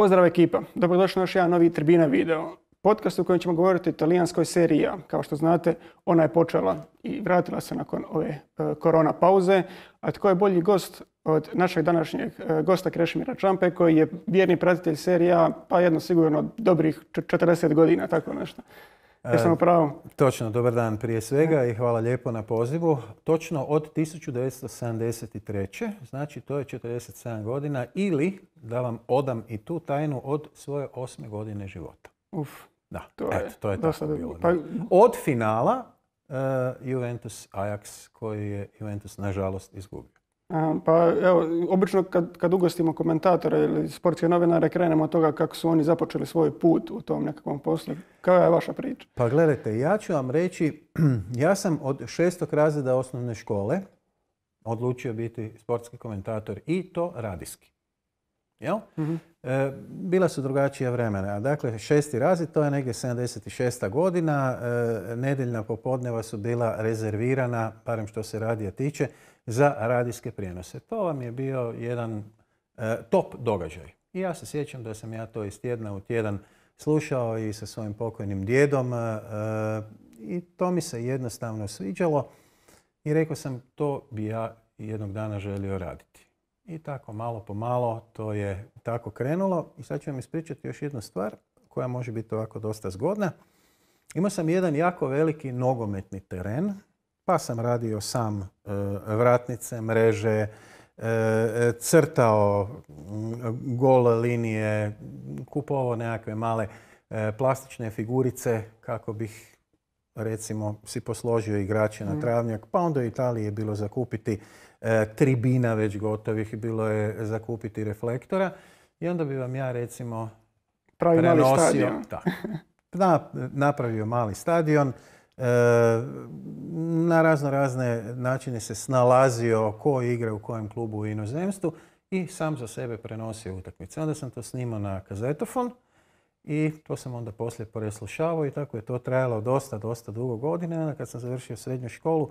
Pozdrav ekipa, dobrodošli na još jedan novi Tribina video. Podcast u kojem ćemo govoriti o italijanskoj seriji A. Kao što znate, ona je počela i vratila se nakon ove e, korona pauze. A tko je bolji gost od našeg današnjeg e, gosta Krešimira Čampe, koji je vjerni pratitelj serija, pa jedno sigurno dobrih 40 godina, tako nešto. E, Jesam pravo? točno, dobar dan prije svega i hvala lijepo na pozivu. Točno od 1973. Znači to je 47 godina ili, da vam odam i tu tajnu, od svoje osme godine života. Uf, da, to je, to je to bilo. Pa... Od finala e, Juventus Ajax koji je Juventus nažalost izgubio. Pa evo, obično kad, kad ugostimo komentatore ili sportske novinare, krenemo od toga kako su oni započeli svoj put u tom nekakvom poslu. Kao je vaša priča? Pa gledajte, ja ću vam reći, ja sam od šestog razreda osnovne škole odlučio biti sportski komentator i to radijski. Jel? Mhm. E, bila su drugačija vremena. Dakle, šesti razred, to je negdje 76. godina. E, nedeljna popodneva su bila rezervirana, barem što se radija tiče, za radijske prijenose. To vam je bio jedan e, top događaj. I ja se sjećam da sam ja to iz tjedna u tjedan slušao i sa svojim pokojnim djedom. I to mi se jednostavno sviđalo. I rekao sam, to bi ja jednog dana želio raditi. I tako, malo po malo, to je tako krenulo. I sad ću vam ispričati još jednu stvar koja može biti ovako dosta zgodna. Imao sam jedan jako veliki nogometni teren, pa sam radio sam e, vratnice, mreže, e, crtao mm, gole linije, kupovao nekakve male e, plastične figurice kako bih recimo si posložio igrače na mhm. travnjak, pa onda u Italiji bilo zakupiti E, tribina već gotovih bilo je zakupiti reflektora i onda bi vam ja recimo Pravi prenosio, napravio mali stadion, e, na razno razne načine se snalazio ko igra u kojem klubu u inozemstvu i sam za sebe prenosio utakmice. Onda sam to snimao na kazetofon i to sam onda poslije preslušavao i tako je to trajalo dosta, dosta dugo godine. Onda kad sam završio srednju školu,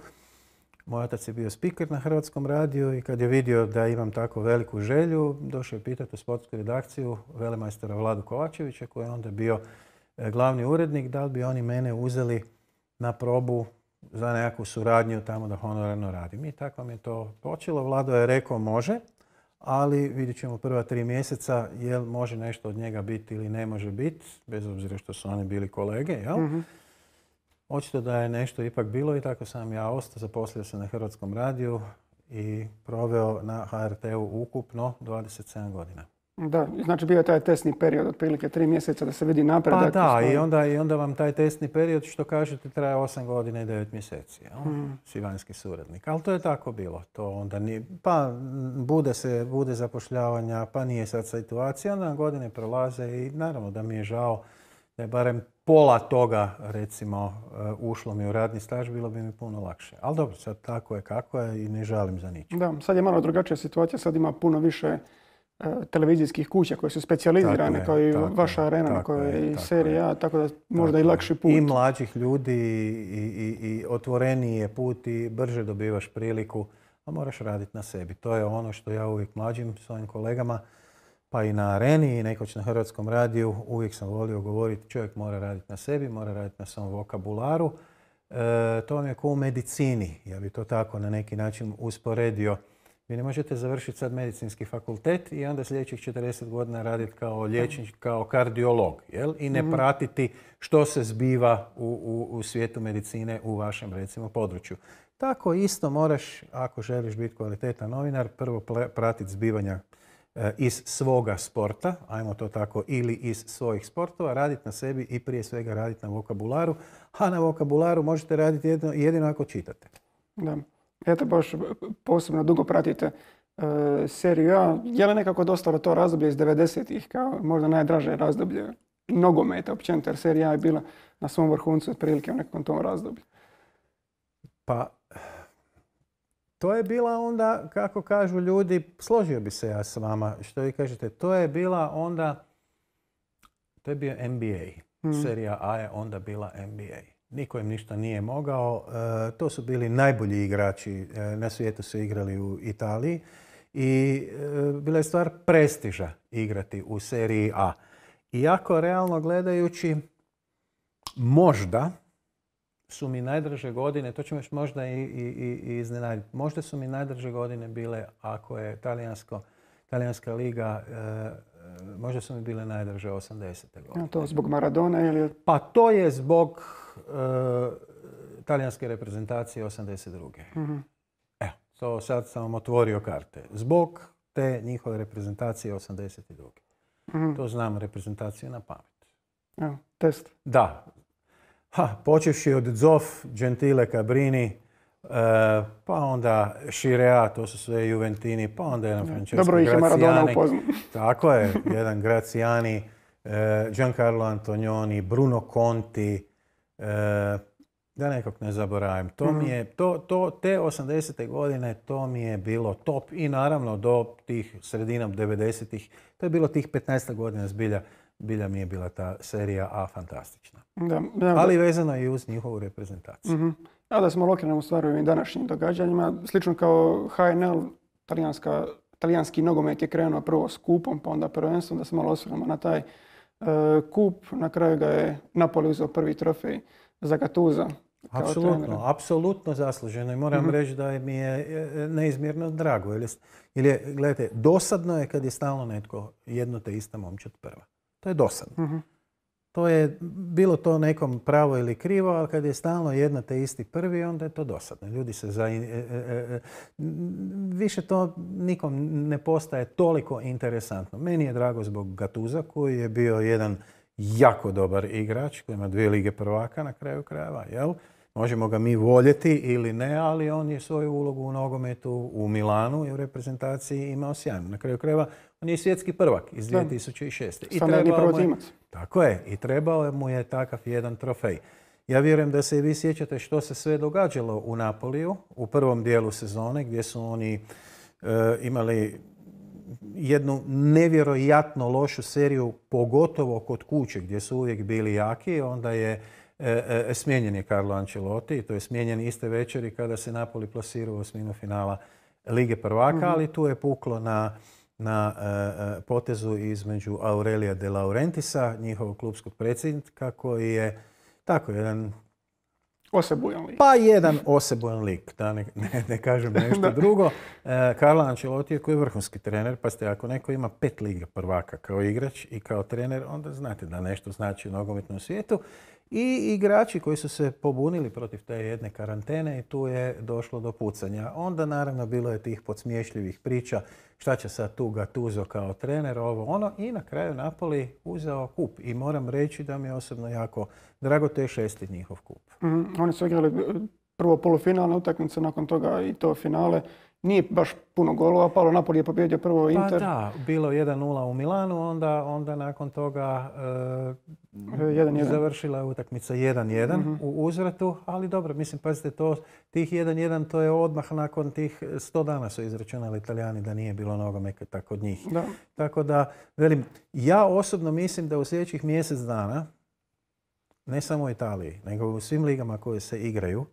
moj otac je bio speaker na Hrvatskom radiju i kad je vidio da imam tako veliku želju, došao je pitati u sportsku redakciju velemajstora Vladu Kovačevića, koji je onda bio e, glavni urednik, da li bi oni mene uzeli na probu za nekakvu suradnju tamo da honorarno radim. I tako mi je to počelo. Vlado je rekao može, ali vidjet ćemo prva tri mjeseca jel može nešto od njega biti ili ne može biti, bez obzira što su oni bili kolege, jel? Mhm. Očito da je nešto ipak bilo i tako sam ja ostao, zaposlio se na Hrvatskom radiju i proveo na HRT-u ukupno 27 godina. Da, znači bio je taj testni period, otprilike tri mjeseca da se vidi napredak. Pa da, i onda, i onda vam taj testni period, što kažete, traje 8 godina i 9 mjeseci. Hmm. Si vanjski suradnik. Ali to je tako bilo. To onda pa bude se, bude zapošljavanja, pa nije sad situacija, onda godine prolaze i naravno da mi je žao da je barem pola toga recimo e, ušlo mi u radni staž, bilo bi mi puno lakše. Ali dobro, sad tako je kako je i ne žalim za ničim. Da, sad je malo drugačija situacija, sad ima puno više e, televizijskih kuća koje su specijalizirane, kao i vaša arena na je i serija, tako da možda i lakši put. I mlađih ljudi i, i, i otvoreniji je put i brže dobivaš priliku, a moraš raditi na sebi. To je ono što ja uvijek mlađim svojim kolegama pa i na areni i nekoć na Hrvatskom radiju uvijek sam volio govoriti čovjek mora raditi na sebi, mora raditi na svom vokabularu. E, to vam je kao u medicini, ja bi to tako na neki način usporedio. Vi ne možete završiti sad medicinski fakultet i onda sljedećih 40 godina raditi kao liječnik, kao kardiolog jel? i ne mhm. pratiti što se zbiva u, u, u svijetu medicine u vašem recimo području. Tako isto moraš, ako želiš biti kvalitetan novinar, prvo pratiti zbivanja E, iz svoga sporta, ajmo to tako, ili iz svojih sportova, raditi na sebi i prije svega raditi na vokabularu. A na vokabularu možete raditi jedino, ako čitate. Da. Eto baš posebno dugo pratite e, seriju A. Je li nekako dosta to razdoblje iz 90-ih kao možda najdraže razdoblje nogometa općenito jer serija A je bila na svom vrhuncu otprilike u nekom tom razdoblju? Pa to je bila onda, kako kažu ljudi, složio bi se ja s vama, što vi kažete, to je bila onda, to je bio NBA. Hmm. Serija A je onda bila NBA. Niko im ništa nije mogao. E, to su bili najbolji igrači. E, na svijetu su igrali u Italiji. I e, bila je stvar prestiža igrati u seriji A. Iako realno gledajući, možda, su mi najdraže godine, to će još možda i, i, i iznenaditi, možda su mi najdraže godine bile ako je talijansko, talijanska liga, e, e možda su mi bile najdraže 80. godine. A to zbog Maradona ili? Pa to je zbog e, talijanske reprezentacije 82. mm Evo, to sad sam vam otvorio karte. Zbog te njihove reprezentacije 82. mm To znam reprezentaciju na pamet. test. Da, Ha, počevši od Zof, Gentile, Cabrini, eh, pa onda Shirea, to su sve Juventini, pa onda jedan Francesco Dobro ih je Maradona Tako je, jedan Graciani, eh, Giancarlo Antonioni, Bruno Conti, eh, da nekog ne zaboravim. To mi mhm. je, te 80. godine to mi je bilo top i naravno do tih sredinom 90. To je bilo tih 15. godina zbilja bilja mi je bila ta serija A fantastična. Da, da, Ali vezana je uz njihovu reprezentaciju. uh da smo lokirani u stvari ovim današnjim događanjima. Slično kao HNL, talijanska, talijanski nogomet je krenuo prvo s kupom, pa onda prvenstvom, da se malo osvrnemo na taj e, kup. Na kraju ga je Napoli uzeo prvi trofej za Gatuza. Apsolutno, apsolutno zasluženo i moram mhm. reći da mi je e, neizmjerno drago. Ili, je, gledajte, dosadno je kad je stalno netko jedno te ista momčad prva. To je dosadno. To je bilo to nekom pravo ili krivo, ali kad je stalno jedna te isti prvi, onda je to dosadno. Ljudi se za... E, e, e, više to nikom ne postaje toliko interesantno. Meni je drago zbog Gatuza koji je bio jedan jako dobar igrač koji ima dvije lige prvaka na kraju krajeva, Možemo ga mi voljeti ili ne, ali on je svoju ulogu u nogometu u Milanu i u reprezentaciji imao sjajno. Na kraju krajeva on je svjetski prvak iz 2006. I trebao mu tako je. I trebao mu je takav jedan trofej. Ja vjerujem da se i vi sjećate što se sve događalo u Napoliju u prvom dijelu sezone gdje su oni e, imali jednu nevjerojatno lošu seriju, pogotovo kod kuće gdje su uvijek bili jaki. Onda je e, e, smijenjen je Carlo Ancelotti i to je smijenjen iste večeri kada se Napoli plasirao u osminu finala Lige prvaka, mhm. ali tu je puklo na na e, e, potezu između Aurelija de Laurentisa, njihovog klubskog predsjednika, koji je tako jedan... Osebujan lik. Pa jedan osebujan lik, da ne, ne, ne kažem nešto drugo. E, Karla Ancelotti je koji je vrhunski trener, pa ste ako neko ima pet liga prvaka kao igrač i kao trener, onda znate da nešto znači u nogometnom svijetu. I igrači koji su se pobunili protiv te jedne karantene i tu je došlo do pucanja. Onda naravno bilo je tih podsmiješljivih priča šta će sad tu Gatuzo kao trener, ovo ono. I na kraju Napoli uzeo kup. I moram reći da mi je osobno jako drago, to je šesti njihov kup. Mhm, oni su igrali prvo polufinalne utakmice, nakon toga i to finale nije baš puno golova, palo Napoli je pobjedio prvo pa Inter. Pa da, bilo 1-0 u Milanu, onda, onda nakon toga e, 1 e, završila je utakmica 1-1 mhm. u uzvratu, ali dobro, mislim, pazite, to, tih 1-1 to je odmah nakon tih 100 dana su izračunali italijani da nije bilo nogometa kod njih. Da. Tako da, velim, ja osobno mislim da u sljedećih mjesec dana, ne samo u Italiji, nego u svim ligama koje se igraju,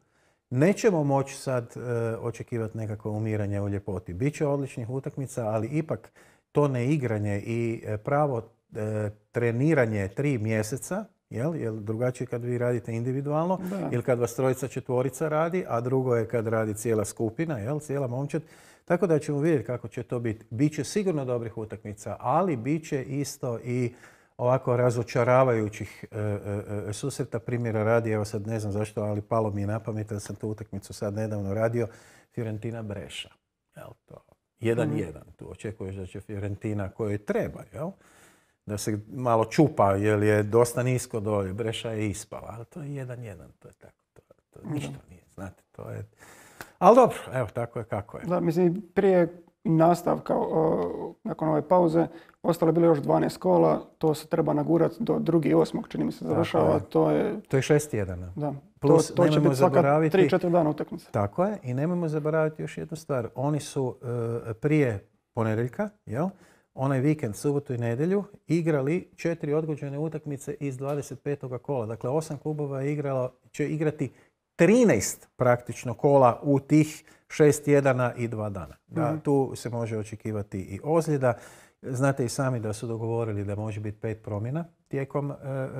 nećemo moći sad e, očekivati nekako umiranje u ljepoti. Biće odličnih utakmica, ali ipak to neigranje i e, pravo e, treniranje tri mjeseca, jel? jel drugačije kad vi radite individualno ili kad vas trojica četvorica radi, a drugo je kad radi cijela skupina, jel? Cijela momčad. Tako da ćemo vidjeti kako će to biti. Biće sigurno dobrih utakmica, ali biće isto i ovako razočaravajućih e, e, e, susreta. Primjera radi, evo sad ne znam zašto, ali palo mi je na pamet da sam tu utakmicu sad nedavno radio, Fiorentina Breša. Jel to? Jedan mhm. jedan. Tu očekuješ da će Fiorentina koje treba, jel? Da se malo čupa, jer je dosta nisko dolje. Breša je ispala, ali to je jedan jedan. To je tako. To, to ništa nije, znate. To je... Ali dobro, evo, tako je kako je. Da, mislim, prije nastavka nakon ove pauze ostalo je bilo još 12 kola, to se treba nagurati do drugi osmog, čini mi se završava, to je... To je šest jedan. Da. to, to će biti zaboraviti... tri, četiri dana utakmice. Tako je, i nemojmo zaboraviti još jednu stvar. Oni su e, prije ponedjeljka, jel? onaj vikend, subotu i nedjelju, igrali četiri odgođene utakmice iz 25. kola. Dakle, osam klubova je će igrati 13 praktično kola u tih šest tjedana i dva dana. Da, mhm. Tu se može očekivati i ozljeda. Znate i sami da su dogovorili da može biti pet promjena tijekom e,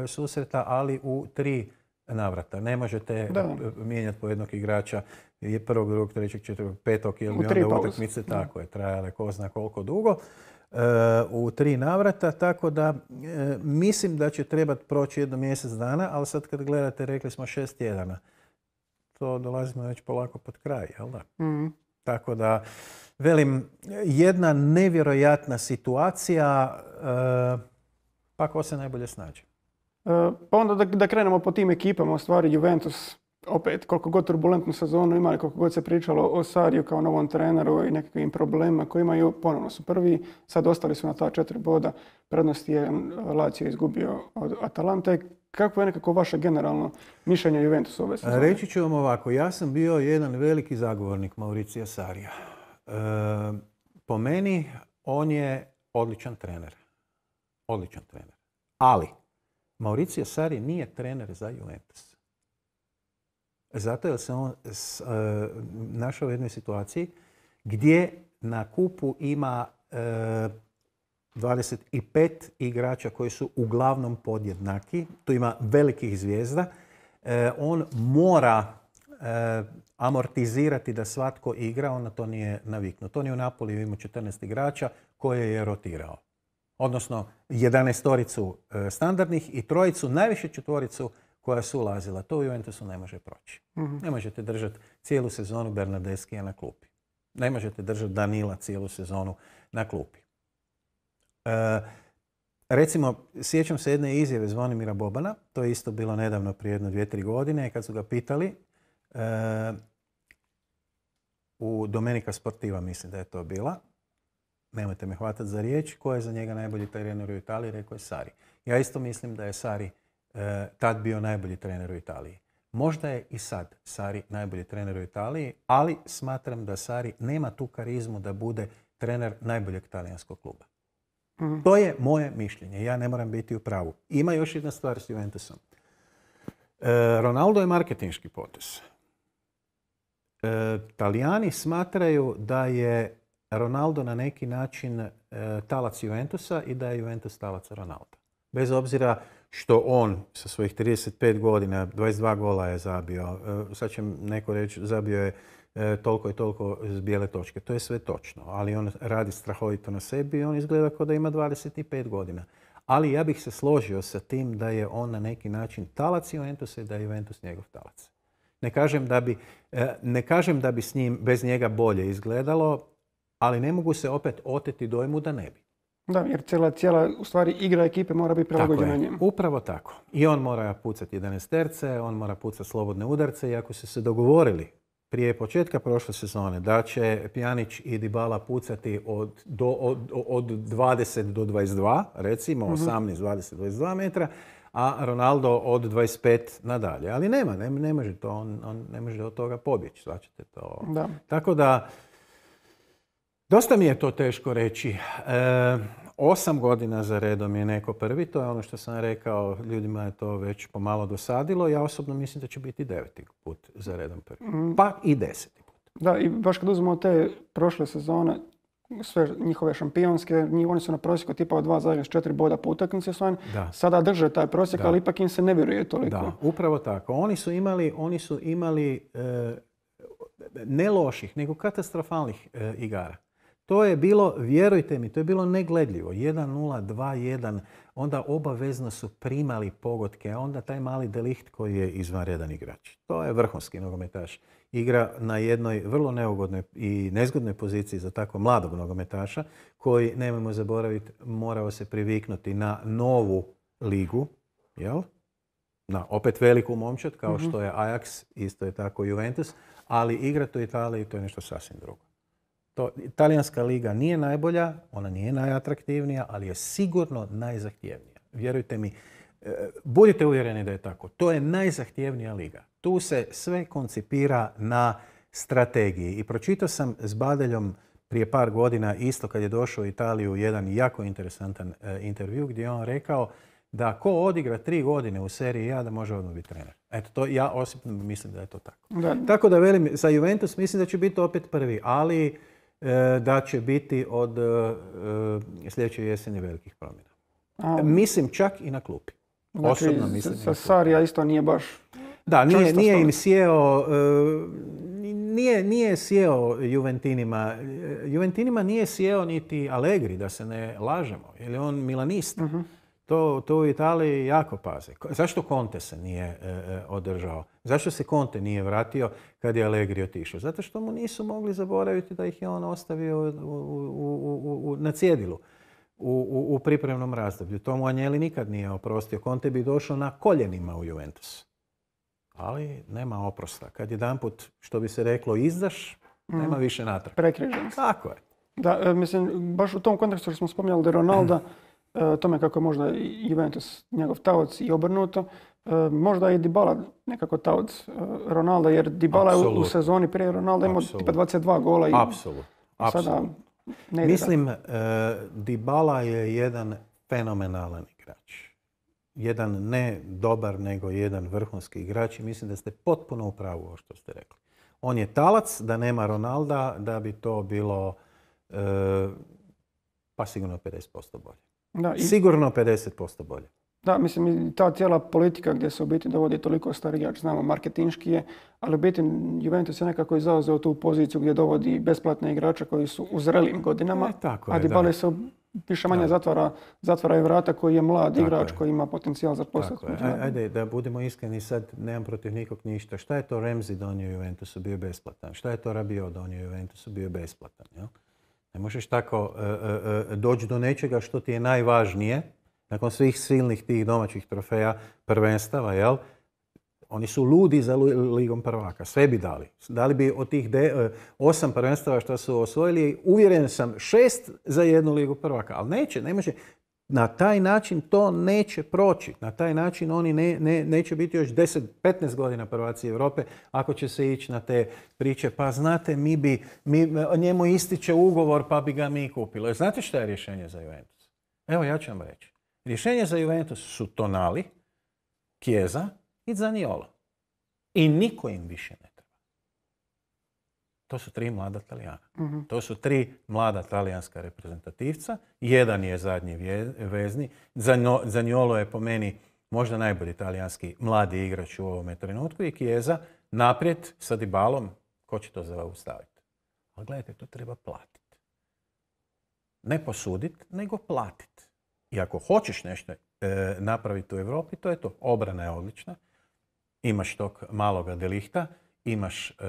susreta, ali u tri navrata. Ne možete e, mijenjati po jednog igrača je prvog, drugog, trećeg, četvrtog, petog ili onda utakmice tako je trajale ko zna koliko dugo. E, u tri navrata, tako da mislim da će trebati proći jedno mjesec dana, ali sad kad gledate rekli smo šest tjedana što dolazimo već polako pod kraj, jel da? Mm. Tako da, velim, jedna nevjerojatna situacija, eh, pa ko se najbolje snađe? Eh, pa onda da, da krenemo po tim ekipama, u stvari Juventus opet koliko god turbulentnu sezonu imali, koliko god se pričalo o Sariju kao novom treneru i nekakvim problemima koji imaju, ponovno su prvi, sad ostali su na ta četiri boda. prednosti je eh, Lazio izgubio od Atalante, kako je nekako vaše generalno mišljenje Juventus ove sezone? Reći ću vam ovako, ja sam bio jedan veliki zagovornik Mauricija Sarija. E, po meni on je odličan trener. Odličan trener. Ali Mauricija Sarri nije trener za Juventus. Zato je se on s, e, našao u jednoj situaciji gdje na kupu ima e, 25 igrača koji su uglavnom podjednaki. Tu ima velikih zvijezda. E, on mora e, amortizirati da svatko igra, on na to nije naviknuo. To nije u Napoliju ima 14 igrača koje je rotirao. Odnosno 11 toricu e, standardnih i trojicu, najviše četvoricu koja su ulazila. To u Juventusu ne može proći. Mhm. Ne možete držati cijelu sezonu Bernadeskija na klupi. Ne možete držati Danila cijelu sezonu na klupi. E, recimo, sjećam se jedne izjave Zvonimira Bobana, to je isto bilo nedavno prije jedno dvije, tri godine, kad su ga pitali e, u Domenika Sportiva, mislim da je to bila, nemojte me hvatati za riječ, ko je za njega najbolji trener u Italiji, rekao je Sari. Ja isto mislim da je Sari e, tad bio najbolji trener u Italiji. Možda je i sad Sari najbolji trener u Italiji, ali smatram da Sari nema tu karizmu da bude trener najboljeg talijanskog kluba. Mhm. To je moje mišljenje. Ja ne moram biti u pravu. Ima još jedna stvar s Juventusom. E, Ronaldo je marketinški potez. Italijani e, Talijani smatraju da je Ronaldo na neki način e, talac Juventusa i da je Juventus talac Ronaldo. Bez obzira što on sa svojih 35 godina, 22 gola je zabio, sad će neko reći, zabio je E, toliko i toliko bijele točke. To je sve točno, ali on radi strahovito na sebi i on izgleda kao da ima 25 godina. Ali ja bih se složio sa tim da je on na neki način talac Juventusa i da je Juventus njegov talac. Ne kažem da bi, e, ne kažem da bi s njim, bez njega bolje izgledalo, ali ne mogu se opet oteti dojmu da ne bi. Da, jer cijela, cijela u stvari, igra ekipe mora biti prilagođena njemu. Upravo tako. I on mora pucati 11 terce, on mora pucati slobodne udarce i ako su se dogovorili prije početka prošle sezone da će Pjanić i Dybala pucati od, do, od, od 20 do 22, recimo mm-hmm. 18, 20, 22 metra, a Ronaldo od 25 nadalje. Ali nema, ne, ne može to, on, on ne može od toga pobjeći, znači, to. Da. Tako da, dosta mi je to teško reći. E, Osam godina za redom je neko prvi, to je ono što sam rekao, ljudima je to već pomalo dosadilo. Ja osobno mislim da će biti deveti put za redom prvi, mm. pa i deseti put. Da, i baš kad uzmemo te prošle sezone, sve njihove šampionske, oni su na prosjeku tipa 2,4 boda po utakmici osvojen. Sada drže taj prosjek, ali ipak im se ne vjeruje toliko. Da, upravo tako. Oni su imali, oni su imali eh, ne loših, nego katastrofalnih eh, igara. To je bilo, vjerujte mi, to je bilo negledljivo. 1-0-2-1, onda obavezno su primali pogotke, a onda taj mali delikt koji je izvanredan igrač. To je vrhunski nogometaš. Igra na jednoj vrlo neugodnoj i nezgodnoj poziciji za tako mladog nogometaša, koji, nemojmo zaboraviti, morao se priviknuti na novu ligu, jel? Na opet veliku momčad, kao mhm. što je Ajax, isto je tako Juventus, ali igrati u Italiji to je nešto sasvim drugo. To, italijanska liga nije najbolja, ona nije najatraktivnija, ali je sigurno najzahtjevnija. Vjerujte mi, e, budite uvjereni da je tako. To je najzahtjevnija liga. Tu se sve koncipira na strategiji. I pročitao sam s Badeljom prije par godina, isto kad je došao u Italiju, jedan jako interesantan e, intervju gdje je on rekao da ko odigra tri godine u seriji ja da može odmah biti trener. Eto, to ja osobno mislim da je to tako. Da. Tako da velim, za Juventus mislim da će biti opet prvi, ali E, da će biti od e, e, sljedeće jeseni velikih promjena. mislim čak i na klupi. Znači, Osobno mislim. isto nije baš... Da, nije, im sjeo... Nije, sjeo Juventinima. Juventinima nije sjeo niti Allegri, da se ne lažemo. Jer je on milanist. Mhm. To, u Italiji jako pazi. Zašto Conte se nije e, e, održao? Zašto se Conte nije vratio kad je Allegri otišao? Zato što mu nisu mogli zaboraviti da ih je on ostavio na cjedilu u pripremnom razdoblju. To mu Anjeli nikad nije oprostio. Conte bi došao na koljenima u Juventus. Ali nema oprosta. Kad jedanput, što bi se reklo, izdaš, mm. nema više natrag. Prekrižen. Tako je. Da, e, mislim, baš u tom kontekstu smo spominjali da Ronalda, E, tome kako je možda Juventus njegov taoc i obrnuto. E, možda je Dybala nekako taoc e, Ronaldo, jer Dybala je u sezoni prije Ronaldo imao tipa 22 gola. I Mislim, Dibala Dybala je jedan fenomenalan igrač. Jedan ne dobar, nego jedan vrhunski igrač i mislim da ste potpuno u pravu ovo što ste rekli. On je talac, da nema Ronalda, da bi to bilo pa sigurno 50% bolje. Da, i... Sigurno 50% bolje. Da, mislim, ta cijela politika gdje se u biti dovodi toliko stari igrač, znamo, marketinški je, ali u biti Juventus je nekako izauzeo tu poziciju gdje dovodi besplatne igrače koji su u zrelim godinama, e, tako je, a se više manje zatvara, zatvara vrata koji je mlad igrač koji ima potencijal za posao. Ajde, da budemo iskreni, sad nemam protiv nikog ništa. Šta je to Remzi donio Juventusu, bio besplatan? Šta je to Rabio donio Juventusu, bio besplatan? Jel? Ne možeš tako e, e, e, doći do nečega što ti je najvažnije, nakon svih silnih tih domaćih trofeja, prvenstava, jel? Oni su ludi za Ligom prvaka, sve bi dali. Dali bi od tih osam prvenstava što su osvojili, uvjeren sam, šest za jednu Ligu prvaka, ali neće, ne može na taj način to neće proći. Na taj način oni ne, ne, neće biti još 10-15 godina prvaci Europe ako će se ići na te priče. Pa znate, mi bi, mi, njemu ističe ugovor pa bi ga mi kupili. E, znate šta je rješenje za Juventus? Evo ja ću vam reći. Rješenje za Juventus su Tonali, Kjeza i Zaniolo. I niko im više ne to su tri mlada Talijana. Mhm. To su tri mlada talijanska reprezentativca. Jedan je zadnji vezni. njolo je po meni možda najbolji talijanski mladi igrač u ovome trenutku i Kijeza naprijed sa Dibalom. Ko će to zaustaviti? Ali gledajte, to treba platiti. Ne posuditi, nego platiti. I ako hoćeš nešto e, napraviti u Europi, to je to. Obrana je odlična. Imaš tog maloga delihta imaš e, e,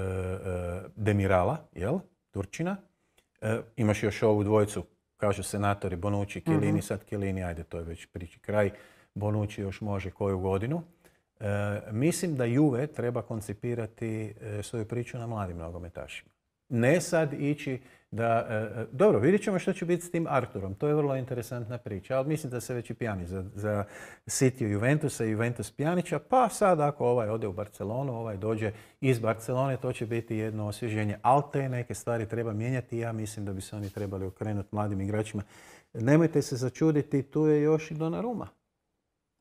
Demirala, jel, Turčina, e, imaš još ovu dvojicu, kažu senatori Bonucci, Kelini, mhm. sad ajde, to je već priči kraj, Bonucci još može koju godinu. mislim da Juve treba koncipirati svoju priču na mladim nogometašima ne sad ići da... E, e, dobro, vidjet ćemo što će biti s tim Arturom. To je vrlo interesantna priča, ali mislim da se već i pjani za, za City Juventusa i Juventus pjanića. Pa sad ako ovaj ode u Barcelonu, ovaj dođe iz Barcelone, to će biti jedno osvježenje. Ali te neke stvari treba mijenjati ja mislim da bi se oni trebali okrenuti mladim igračima. Nemojte se začuditi, tu je još i Donnarumma.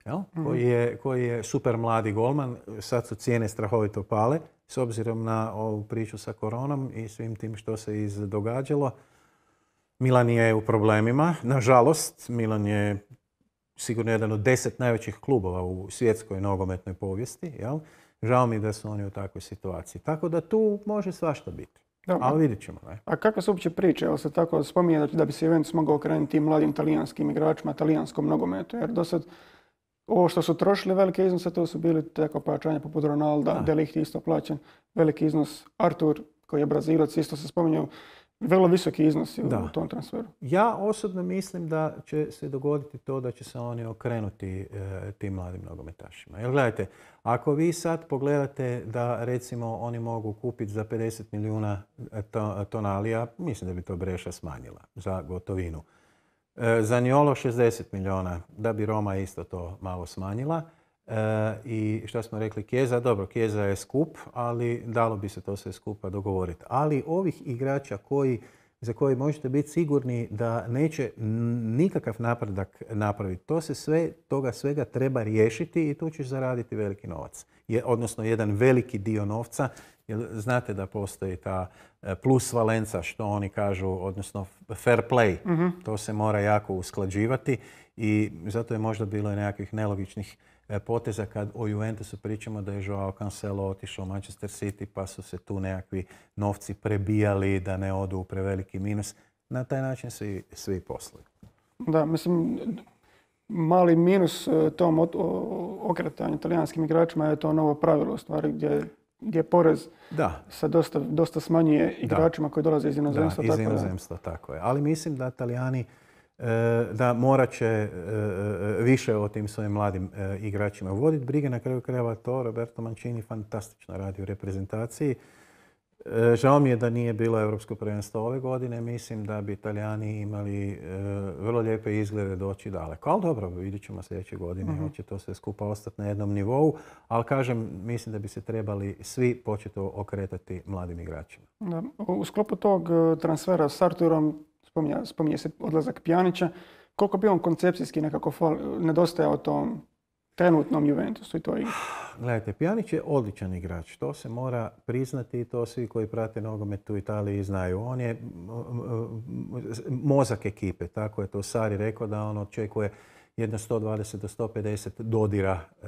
Mhm. Koji, je, koji je super mladi golman. Sad su cijene strahovito pale s obzirom na ovu priču sa koronom i svim tim što se izdogađalo. Milan je u problemima. Nažalost, Milan je sigurno jedan od deset najvećih klubova u svjetskoj nogometnoj povijesti. Jel? Žao mi da su oni u takvoj situaciji. Tako da tu može svašta biti. Ali vidit ćemo. A kakva se uopće priča? Jel se tako spominje da, bi se Juventus mogao okrenuti mladim talijanskim igračima, talijanskom nogometu. Jer do sad ovo što su trošili velike iznose, to su bili tako pojačanja poput Ronalda, da. isto plaćen, veliki iznos, Artur koji je Brazilac isto se spominjao, vrlo visoki iznosi da. u tom transferu. Ja osobno mislim da će se dogoditi to da će se oni okrenuti e, tim mladim nogometašima. Jer gledajte, ako vi sad pogledate da recimo oni mogu kupiti za 50 milijuna e, tonalija, mislim da bi to Breša smanjila za gotovinu. E, za Njolo 60 milijuna, da bi Roma isto to malo smanjila. E, I što smo rekli, Kjeza, dobro, Kjeza je skup, ali dalo bi se to sve skupa dogovoriti. Ali ovih igrača koji, za koji možete biti sigurni da neće nikakav napredak napraviti, to se sve, toga svega treba riješiti i tu ćeš zaraditi veliki novac. Je, odnosno, jedan veliki dio novca jer znate da postoji ta e, plus valenca, što oni kažu, odnosno fair play. Mhm. To se mora jako usklađivati i zato je možda bilo i nekakvih nelogičnih e, poteza kad o Juventusu pričamo da je Joao Cancelo otišao u Manchester City pa su se tu nekakvi novci prebijali da ne odu u preveliki minus. Na taj način svi, svi posluju. Da, mislim, mali minus e, tom okretanju italijanskim igračima je to novo pravilo u stvari gdje gdje porez da. se dosta, dosta smanjuje igračima koji dolaze iz inozemstva. Da, iz inozemstva, tako, je. Ali mislim da Italijani e, da morat će e, e, više o tim svojim mladim igračima voditi brige. Na kraju krajeva to Roberto Mancini fantastično radi u reprezentaciji. E, žao mi je da nije bilo Europsko prvenstvo ove godine. Mislim da bi Italijani imali e, vrlo lijepe izglede doći daleko. Ali dobro, vidjet ćemo sljedeće godine. će mhm. Hoće to sve skupa ostati na jednom nivou. Ali kažem, mislim da bi se trebali svi početi okretati mladim igračima. U sklopu tog e, transfera s Arturom spominje, se odlazak Pjanića. Koliko bi on koncepcijski nekako nedostajao tom trenutnom Juventusu i to Gledajte, Pjanić je odličan igrač. To se mora priznati i to svi koji prate nogomet u Italiji znaju. On je mozak ekipe, tako je to Sari rekao da on očekuje jedno 120 do 150 dodira e,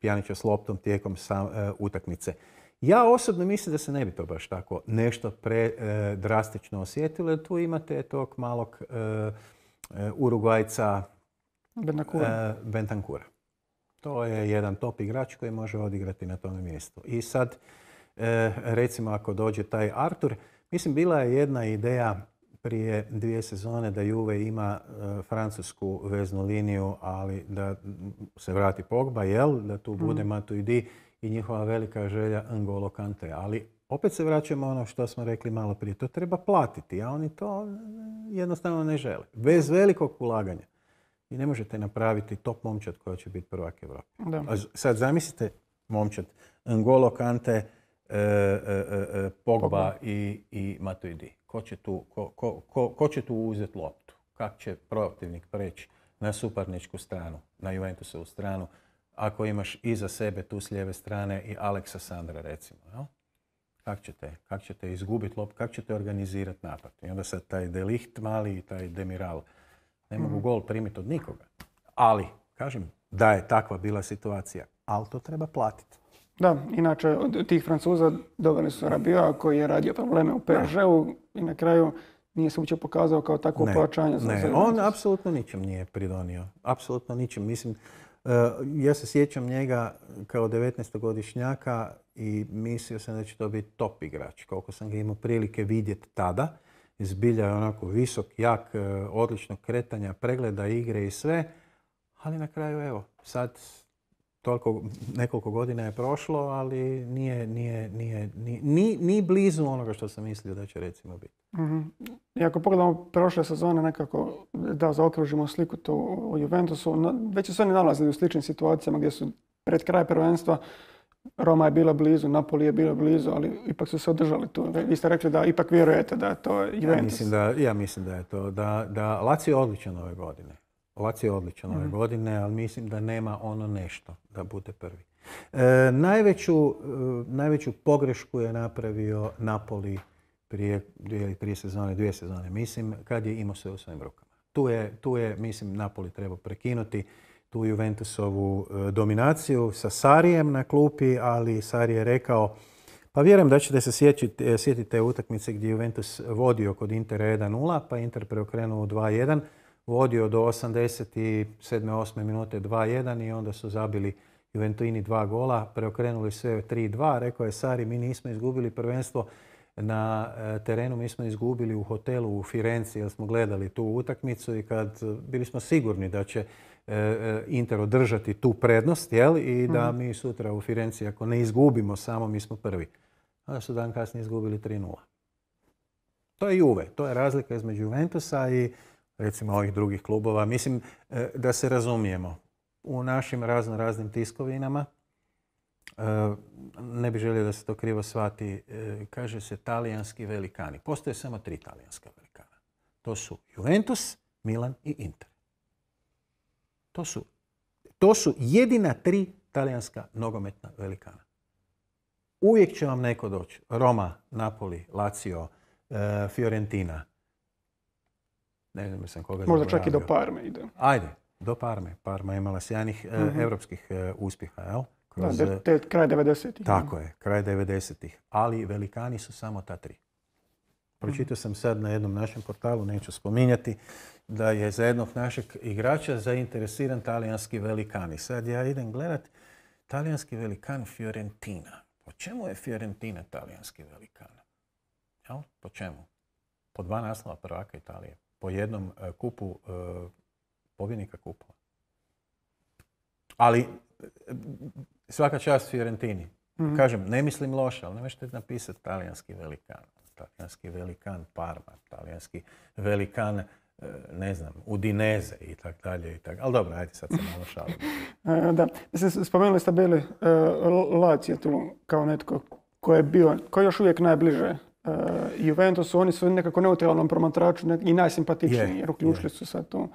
Pjanića s loptom tijekom sam, e, utakmice. Ja osobno mislim da se ne bi to baš tako nešto predrastično e, osjetilo osjetilo. Tu imate tog malog Urugvajca Bentancura. E, Bentancura. To je jedan top igrač koji može odigrati na tome mjestu. I sad, e, recimo ako dođe taj Artur, mislim bila je jedna ideja prije dvije sezone da Juve ima e, francusku veznu liniju, ali da se vrati Pogba, jel? Da tu bude mm. Matuidi i njihova velika želja N'Golo Kante. Ali opet se vraćamo ono što smo rekli malo prije. To treba platiti, a oni to jednostavno ne žele. Bez velikog ulaganja. Vi ne možete napraviti top momčad koja će biti prvak A Sad zamislite momčad. Ngolo, Kante, e, e, e, Pogba, i, Matuidi. Ko će tu, uzeti loptu? Kak će protivnik preći na suparničku stranu, na Juventusovu stranu, ako imaš iza sebe tu s lijeve strane i Aleksa Sandra recimo. Kako Kak ćete, kak ćete izgubiti loptu, kak ćete organizirati napad? I onda sad taj Delicht mali i taj Demiral ne mogu mhm. gol primiti od nikoga. Ali, kažem, da je takva bila situacija. Ali to treba platiti. Da, inače od tih Francuza doveli su Rabioa koji je radio probleme u PSG-u i na kraju nije se uopće pokazao kao takvo pojačanje. ne, on apsolutno ničem nije pridonio. Apsolutno ničem. Mislim, e, ja se sjećam njega kao 19-godišnjaka i mislio sam da će to biti top igrač. Koliko sam ga imao prilike vidjeti tada, zbilja je onako visok, jak, e, odličnog kretanja, pregleda igre i sve. Ali na kraju, evo, sad toliko, nekoliko godina je prošlo, ali nije, nije, nije, ni, ni, ni blizu onoga što sam mislio da će recimo biti. mm I ako pogledamo prošle sezone nekako da zaokružimo sliku to u Juventusu, već su se oni nalazili u sličnim situacijama gdje su pred kraj prvenstva Roma je bila blizu, Napoli je bila blizu, ali ipak su se održali tu. Vi ste rekli da ipak vjerujete da je to Juventus. Ja mislim da, ja mislim da je to. Da, je odličan ove godine. Laci je odličan ove mhm. godine, ali mislim da nema ono nešto da bude prvi. E, najveću, e, najveću pogrešku je napravio Napoli prije, dvije, sezone, dvije sezone, mislim, kad je imao sve u svojim rukama. Tu je, tu je, mislim, Napoli treba prekinuti tu Juventusovu e, dominaciju sa Sarijem na klupi, ali Sari je rekao pa vjerujem da ćete se e, sjetiti, te utakmice gdje Juventus vodio kod Intera 1-0, pa Inter preokrenuo 2-1, vodio do 87. 8. minute 2-1 i onda su zabili Juventuini dva gola, preokrenuli sve 3-2. Rekao je Sari, mi nismo izgubili prvenstvo na e, terenu, mi smo izgubili u hotelu u Firenci jer smo gledali tu utakmicu i kad bili smo sigurni da će E, e, Inter održati tu prednost jel? i da mhm. mi sutra u Firenci ako ne izgubimo samo mi smo prvi. Onda su dan kasnije izgubili 3-0. To je Juve, to je razlika između Juventusa i recimo ovih drugih klubova. Mislim e, da se razumijemo u našim razno raznim tiskovinama. Ne bi želio da se to krivo shvati. Kaže se talijanski velikani. Postoje samo tri talijanska velikana. To su Juventus, Milan i Inter. To su, to su jedina tri talijanska nogometna velikana. Uvijek će vam neko doći. Roma, Napoli, Lazio, e, Fiorentina. Ne znam sam koga Možda čak i do Parme ide. Ajde, do Parme. Parma je imala sjajnih e, mhm. evropskih e, uspjeha, jel? Da, kraj 90 Tako je, kraj 90-ih. Ali velikani su samo ta tri. Pročitao sam sad na jednom našem portalu, neću spominjati, da je za jednog našeg igrača zainteresiran talijanski velikan. I sad ja idem gledati talijanski velikan Fiorentina. Po čemu je Fiorentina talijanski velikan? Po čemu? Po dva naslova prvaka Italije. Po jednom e, kupu e, pobjednika kupova. Ali e, svaka čast Fiorentini. Mhm. Kažem, ne mislim loše, ali ne možete napisati talijanski velikan. Talijanski velikan Parma, talijanski velikan E, ne znam, Udineze i tako dalje i Ali dobro, ajde sad se malo šalim. E, da, mislim, spomenuli ste bili e, Lazio tu kao netko koji je bio, koji je još uvijek najbliže Juventus Oni su nekako neutralnom promatraču i najsimpatičniji jer uključili su sad to.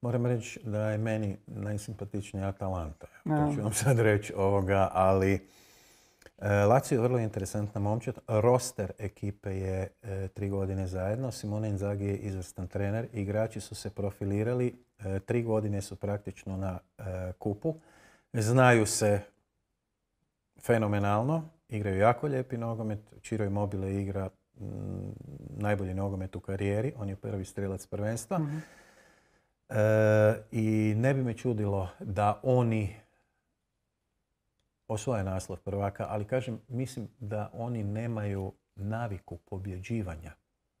Moram reći da je meni najsimpatičnija Atalanta. To ću vam sad reći ovoga, ali E, Lazio je vrlo interesantna momčad. Roster ekipe je e, tri godine zajedno. Simone Inzaghi je izvrstan trener. Igrači su se profilirali. E, tri godine su praktično na kupu. Znaju se fenomenalno. Igraju jako lijepi nogomet. Čiro Mobile igra mm, najbolji nogomet u karijeri. On je prvi strelac prvenstva. Mhm. I ne bi me čudilo da oni je naslov prvaka, ali kažem, mislim da oni nemaju naviku pobjeđivanja.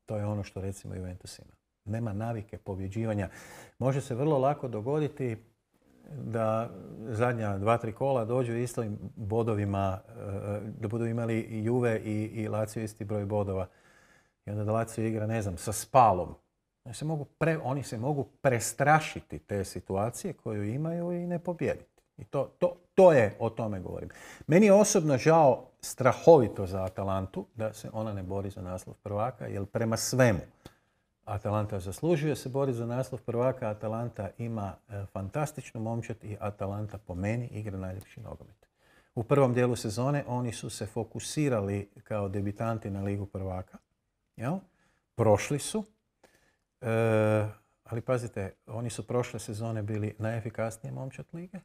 To je ono što recimo Juventus ima. Nema navike pobjeđivanja. Može se vrlo lako dogoditi da zadnja dva, tri kola dođu istim bodovima, e, da budu imali Juve i, i isti broj bodova. I onda da Lazio igra, ne znam, sa spalom. Oni se mogu, prestrašiti te situacije koju imaju i ne pobjediti. I to, to, to je, o tome govorim. Meni je osobno žao strahovito za Atalantu da se ona ne bori za naslov prvaka, jer prema svemu Atalanta zaslužuje se bori za naslov prvaka, Atalanta ima e, fantastičnu momčad i Atalanta po meni igra najljepši nogomet. U prvom dijelu sezone oni su se fokusirali kao debitanti na Ligu prvaka. Jel? Prošli su. E, ali pazite, oni su prošle sezone bili najefikasnije momčad lige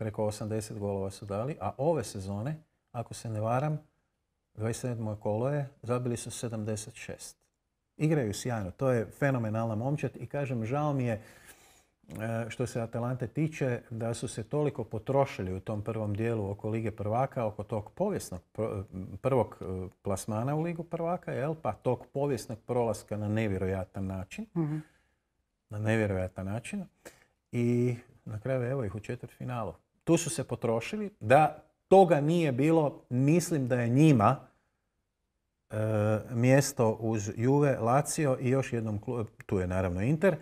preko 80 golova su dali, a ove sezone, ako se ne varam, 27. kolo je, zabili su 76. Igraju sjajno, to je fenomenalna momčad i kažem, žao mi je e, što se Atalante tiče da su se toliko potrošili u tom prvom dijelu oko Lige prvaka, oko tog povijesnog prvog e, plasmana u Ligu prvaka, pa tog povijesnog prolaska na nevjerojatan način. Mhm. Na nevjerojatan način. I na kraju evo ih u finalu tu su se potrošili. Da toga nije bilo, mislim da je njima e, mjesto uz Juve, Lazio i još jednom klub, tu je naravno Inter,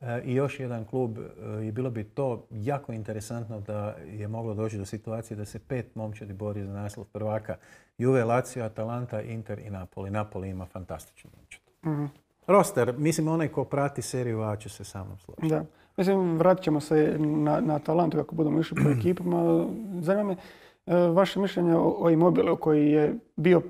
e, i još jedan klub e, i bilo bi to jako interesantno da je moglo doći do situacije da se pet momčadi bori za naslov prvaka. Juve, Lazio, Atalanta, Inter i Napoli. Napoli ima fantastičnu momčad. Mhm. Roster, mislim onaj ko prati seriju A će se sa mnom složiti. Mislim, vratit ćemo se na, na Atalantu kako budemo išli po ekipama. Zanima me e, vaše mišljenje o, o koji je bio,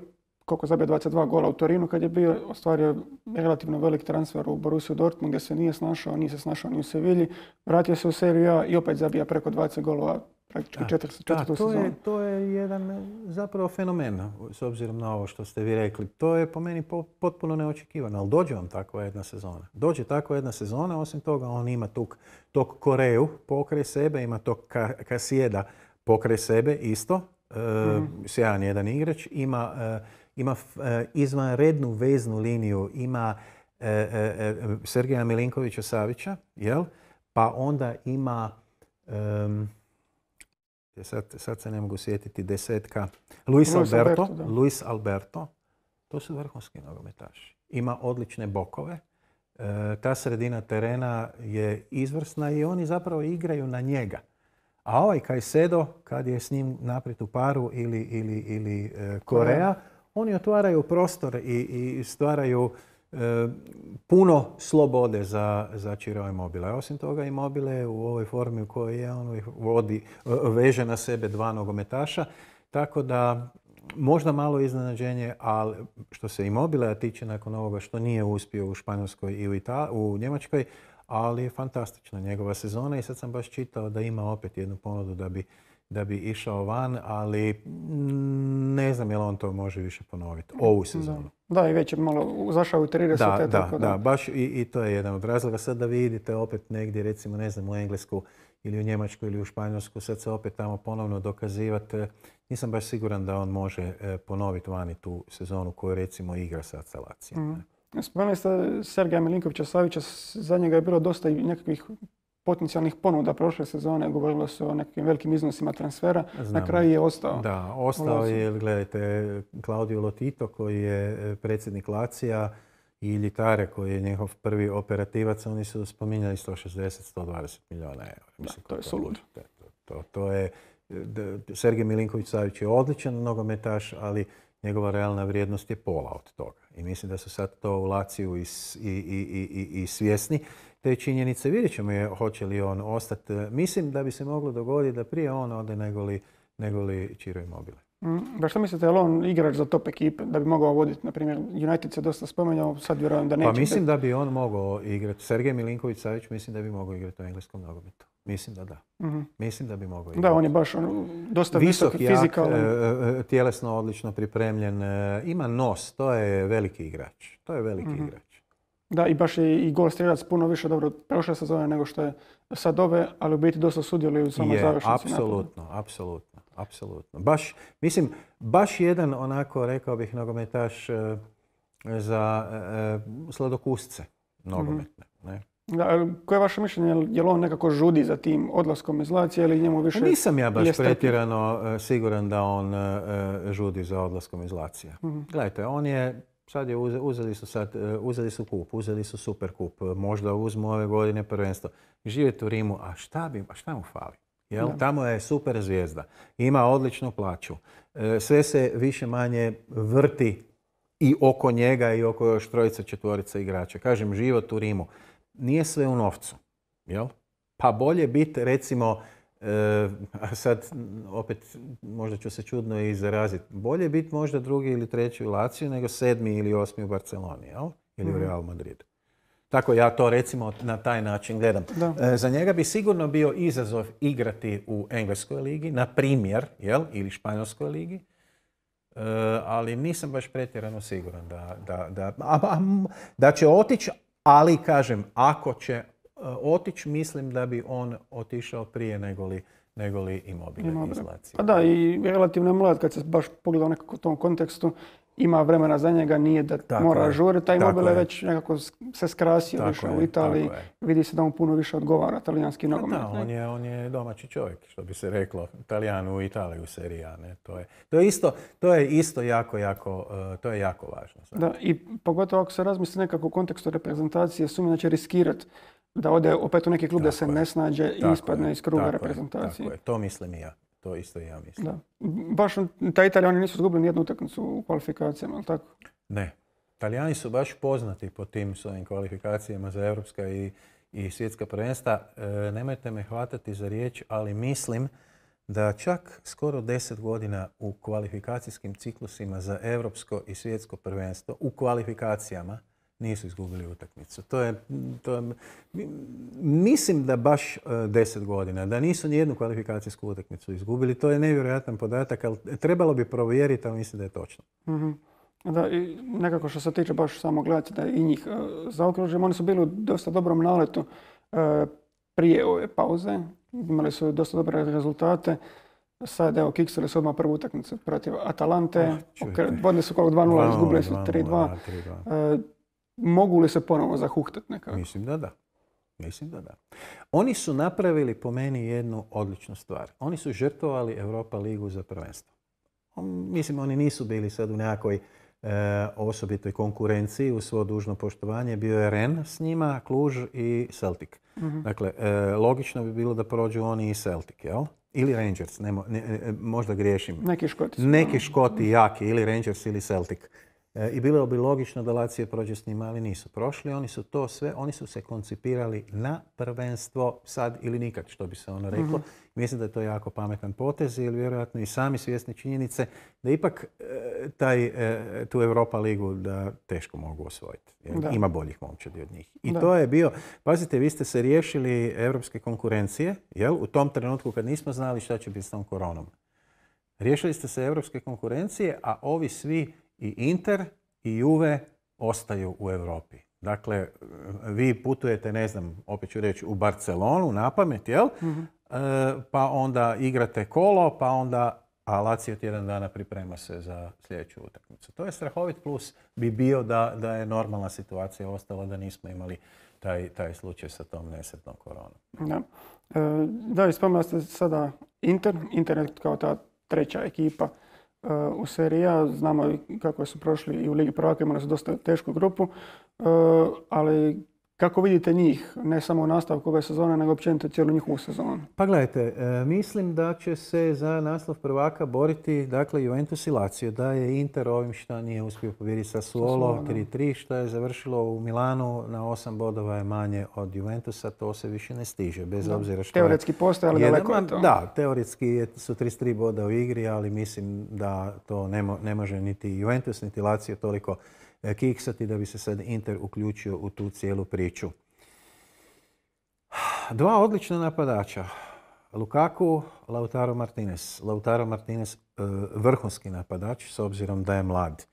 koliko zabio, 22 gola u Torinu kad je bio, ostvario relativno velik transfer u Borussiju Dortmund gdje se nije snašao, nije se snašao ni u Sevilji. Vratio se u Seriju i opet zabija preko 20 golova to je jedan zapravo fenomen, s obzirom na ovo što ste vi rekli. To je po meni potpuno neočekivano, ali dođe vam takva jedna sezona. Dođe takva jedna sezona, osim toga on ima tog, Koreju pokraj sebe, ima tog Kasijeda pokraj sebe isto, e, mhm. sjajan jedan igrač, ima, e, e, izvanrednu veznu liniju, ima Sergeja Milinkovića Savića, jel? pa onda ima sad, sad se ne mogu sjetiti desetka, Luis, Alberto, Luis Alberto, to su vrhunski nogometaši. Ima odlične bokove, e, ta sredina terena je izvrsna i oni zapravo igraju na njega. A ovaj Kajsedo, kad je s njim naprijed u paru ili, ili, ili e, Korea, oni otvaraju prostor i, i stvaraju puno slobode za, za čirove Osim toga, i mobile u ovoj formi u kojoj je, on vodi, veže na sebe dva nogometaša, tako da možda malo iznenađenje, ali što se Immobile tiče nakon ovoga što nije uspio u Španjolskoj i u, u Njemačkoj, ali je fantastična njegova sezona i sad sam baš čitao da ima opet jednu ponudu da bi da bi išao van, ali ne znam je li on to može više ponoviti, ovu sezonu. Da, i već je malo zašao u 30. Da, e, da, da, baš i, to je jedan od razloga. Sad da vidite opet negdje, recimo ne znam, u Englesku ili u Njemačku ili u Španjolsku, sad se opet tamo ponovno dokazivate. Nisam baš siguran da on može e, ponoviti vani tu sezonu koju recimo igra sa Acelacijom. Mm. Spomenuli ste Sergeja Milinkovića Savića, za njega je bilo dosta nekakvih potencijalnih ponuda prošle sezone, govorilo se o nekim velikim iznosima transfera, na kraju je ostao. Da, ostao je, gledajte, Claudio Lotito koji je e, predsjednik Lacija i litare koji je njihov prvi operativac, oni su spominjali 160-120 milijuna eura. Mislim, da, to je solud. To, je, e, Sergej Milinković-Savić je odličan nogometaš, ali njegova realna vrijednost je pola od toga. I mislim da su sad to u Laciju i svjesni te činjenice. Vidjet ćemo hoće li on ostati. E, mislim da bi se moglo dogoditi da prije on ode negoli negoli čiroj Mobile. Mobile. Mm, što mislite, je li on igrač za top ekipe da bi mogao voditi? Na primjer, United se dosta spomenuo, sad vjerujem da pa neće. Pa mislim da bi on mogao igrati. Sergej Milinković Savić mislim da bi mogao igrati u engleskom nogometu. Mislim da da. Mhm. Mislim da bi mogao igrati. Da, on je baš on, dosta visok, visok e, e, tjelesno odlično pripremljen. Ima nos, to je veliki igrač. To je veliki mhm. igrač. Da, i baš je i gol strelac puno više dobro prošle sezone nego što je sad ove, ali u biti dosta sudjeli u samo završnici. apsolutno, apsolutno, apsolutno. Baš, mislim, baš jedan onako, rekao bih, nogometaš e, za e, e, sladokusce nogometne. Mhm. koje je vaše mišljenje? Je li on nekako žudi za tim odlaskom iz Lacije ili njemu više... Pa nisam ja baš pretjerano siguran da on žudi za odlaskom iz Lacije. Mhm. Gledajte, on je Sad je uzeli su, sad, e, uzeli su kup, uzeli su super kup, e, možda uzmu ove godine prvenstvo. Živjeti u Rimu, a šta, bi, a šta mu fali? Jel? Tamo je super zvijezda, ima odličnu plaću, e, sve se više manje vrti i oko njega i oko još trojica, četvorica igrača. Kažem, život u Rimu. Nije sve u novcu, jel? Pa bolje biti, recimo, E, a sad opet možda ću se čudno i zaraziti. Bolje biti možda drugi ili treći u Laciju nego sedmi ili osmi u Barceloni, jel? Ili u mhm. Real Madridu. Tako ja to recimo na taj način gledam. E, za njega bi sigurno bio izazov igrati u Engleskoj ligi, na primjer, jel? Ili Španjolskoj ligi. E, ali nisam baš pretjerano siguran da, da, da će otići, ali kažem, ako će otići, mislim da bi on otišao prije negoli negoli imovine pa da, i relativno je mlad kad se baš pogleda u tom kontekstu, ima vremena za njega, nije da mora žuriti, taj mobil je već nekako se skrasio više u Italiji, vidi se da mu puno više odgovara italijanski pa nogomet. Da, on je, domaći čovjek, što bi se reklo, Italijan u Italiju serija, ne, to je, to je isto, jako, jako, eh, to je jako važno. Da, i pogotovo ako se razmisli nekako u kontekstu reprezentacije, sumina će riskirati da ode opet u neki klub da se ne snađe i ispadne iz kruga reprezentacije. Tako je, to mislim i ja. To isto i ja mislim. Da. Baš taj Italijani nisu izgubili nijednu utakmicu u kvalifikacijama, ali tako? Ne. Italijani su baš poznati po tim svojim kvalifikacijama za europska i, svjetska prvenstva. E, nemojte me hvatati za riječ, ali mislim da čak skoro deset godina u kvalifikacijskim ciklusima za europsko i svjetsko prvenstvo, u kvalifikacijama, nisu izgubili utakmicu. To je, to je, mislim da baš e, deset godina, da nisu ni jednu kvalifikacijsku utakmicu izgubili. To je nevjerojatan podatak, ali trebalo bi provjeriti, ali mislim da je točno. Mhm. Da, i nekako što se tiče baš samo gledati da i njih e, zaokružimo. Oni su bili u dosta dobrom naletu e, prije ove pauze. Imali su dosta dobre rezultate. Sad, evo, kiksili su odmah prvu utakmicu protiv Atalante. Ah, Vodili su kolik 2-0, izgubili su 3-2 mogu li se ponovo zahuhtati nekako? Mislim da da. Mislim da da. Oni su napravili po meni jednu odličnu stvar. Oni su žrtovali Europa ligu za prvenstvo. Mislim, oni nisu bili sad u nekakvoj e, osobitoj konkurenciji u svo dužno poštovanje. Bio je Ren s njima, Kluž i Celtic. Mhm. Dakle, e, logično bi bilo da prođu oni i Celtic, jel? Ili Rangers, e, možda griješim. Neki Škoti. Neki ono. Škoti jaki, ili Rangers ili Celtic i bilo bi logično da Lazio prođe s njima, ali nisu prošli. Oni su to sve, oni su se koncipirali na prvenstvo sad ili nikad, što bi se ono reklo. Mhm. Mislim da je to jako pametan potez jer vjerojatno i sami svjesni činjenice da ipak e, taj, e, tu Europa ligu da teško mogu osvojiti. Ima boljih momčadi od njih. I to je bio, pazite, vi ste se riješili europske konkurencije, jel? U tom trenutku kad nismo znali šta će biti s tom koronom. Riješili ste se europske konkurencije, a ovi svi i Inter i Juve ostaju u Europi. Dakle, vi putujete, ne znam, opet ću reći, u Barcelonu, na pamet, jel? Mhm. E, pa onda igrate kolo, pa onda a Lazio tjedan dana priprema se za sljedeću utakmicu. To je strahovit plus bi bio da, da je normalna situacija ostala, da nismo imali taj, taj slučaj sa tom nesretnom koronom. Da, e, da ste sada Inter, Inter kao ta treća ekipa u seriji znamo kako su prošli i u Ligi prvaka, imali su dosta tešku grupu, e, ali kako vidite njih, ne samo u nastavku ove sezone, nego općenito cijelu njihovu sezonu? Pa gledajte, e, mislim da će se za naslov prvaka boriti dakle, Juventus i Lazio. Da je Inter ovim što nije uspio pobijediti sa Suolo 3-3, što je završilo u Milanu na 8 bodova je manje od Juventusa. To se više ne stiže, bez obzira što... Teoretski postoje, ali daleko je to. Da, teoretski su 33 boda u igri, ali mislim da to ne, ne može niti Juventus, niti Lazio toliko E, kiksati da bi se sad Inter uključio u tu cijelu priču. Dva odlična napadača. Lukaku, Lautaro Martinez. Lautaro Martinez e, vrhunski napadač s obzirom da je mlad.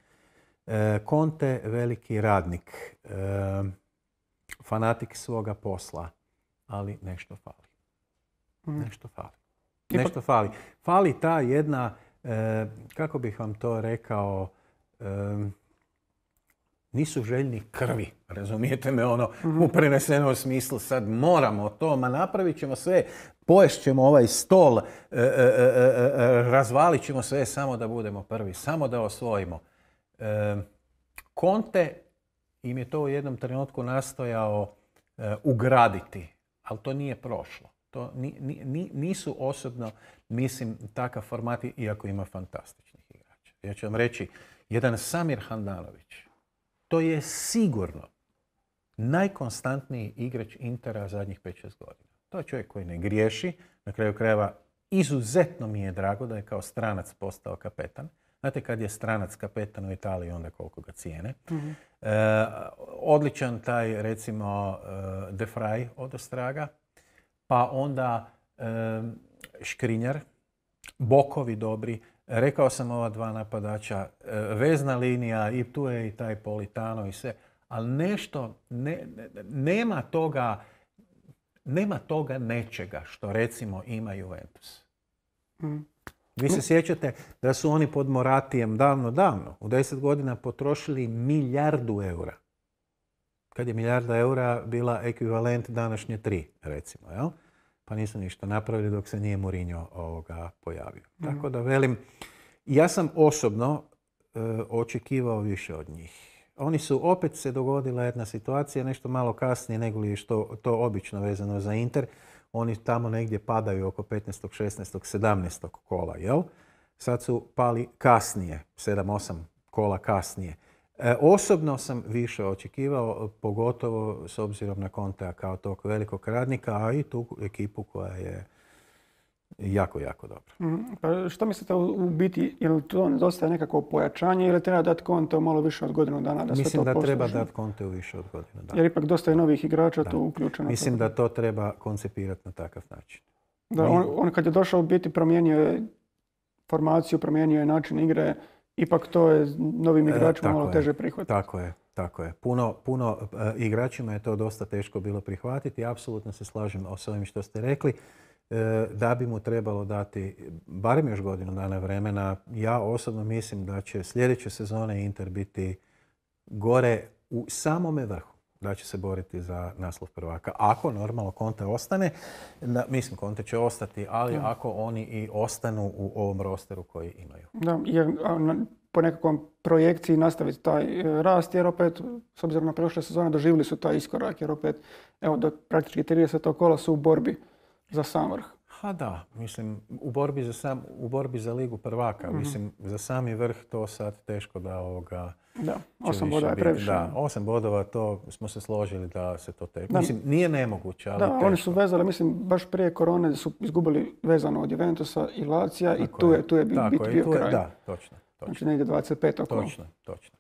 E, Conte veliki radnik, fanatik svoga posla, ali nešto fali. Mm. Nešto fali. Nešto fali. Fali ta jedna, kako bih vam to rekao, nisu željni krvi, razumijete me ono, u prenesenom smislu sad moramo to, ma napravit ćemo sve, ćemo ovaj stol, e, e, e, razvalit ćemo sve samo da budemo prvi, samo da osvojimo. Konte im je to u jednom trenutku nastojao ugraditi, ali to nije prošlo. To nisu osobno, mislim, takav format, iako ima fantastičnih igrača. Ja ću vam reći, jedan Samir Handanović, to je sigurno najkonstantniji igrač Intera zadnjih 5-6 godina. To je čovjek koji ne griješi. Na kraju krajeva izuzetno mi je drago da je kao stranac postao kapetan. Znate kad je stranac kapetan u Italiji, onda koliko ga cijene. Mhm. E, odličan taj, recimo, e, De Frey od Ostraga. Pa onda e, Škrinjar. Bokovi dobri. Rekao sam ova dva napadača, e, vezna linija i tu je i taj Politano i sve, ali nešto, ne, nema toga, nema toga nečega što recimo ima Juventus. Mm. Vi se sjećate da su oni pod Moratijem davno, davno, u deset godina potrošili milijardu eura. Kad je milijarda eura bila ekvivalent današnje tri, recimo. Jel? pa nisu ništa napravili dok se nije Mourinho ovoga pojavio. Mhm. Tako da velim, ja sam osobno e, očekivao više od njih. Oni su, opet se dogodila jedna situacija, nešto malo kasnije nego je što to obično vezano za Inter. Oni tamo negdje padaju oko 15. 16. 17. kola, jel? Sad su pali kasnije, 7-8 kola kasnije. E, osobno sam više očekivao, pogotovo s obzirom na konta kao tog velikog radnika, a i tu ekipu koja je jako, jako dobra. Mhm. Pa što mislite u biti, je li to nedostaje nekako pojačanje ili treba dati konte malo više od godinu dana? Da Mislim da treba dati konte u više od godinu dana. Jer ipak dosta je novih igrača tu uključeno. Mislim da to treba koncipirati na takav način. Da, on, on kad je došao u biti promijenio je formaciju, promijenio je način igre, ipak to je novim e, igračima malo teže prihvatiti. Tako je, tako je. Puno, puno e, igračima je to dosta teško bilo prihvatiti. Apsolutno se slažem o ovim što ste rekli. E, da bi mu trebalo dati barem još godinu dana vremena. Ja osobno mislim da će sljedeće sezone Inter biti gore u samome vrhu da će se boriti za naslov prvaka. Ako normalno Konte ostane, mislim Konte će ostati, ali ako oni i ostanu u ovom rosteru koji imaju. Da, jer po nekakvom projekciji nastaviti taj e, rast, jer opet, s obzirom na prošle sezone, doživjeli su taj iskorak, jer opet, evo, do praktički 30. kola su u borbi za sam vrh. Ha da, mislim, u borbi za, sam, u borbi za ligu prvaka, mhm. mislim, za sami vrh to sad teško da ovoga da, osam bodova je previše. Da, osam bodova to smo se složili da se to te... Mislim, nije nemoguće, ali Da, oni su vezali, mislim, baš prije korone su izgubili vezano od Juventusa i Lacija i tu je, tu je bio kraj. Da, točno. Znači negdje 25 oko. Točno, točno.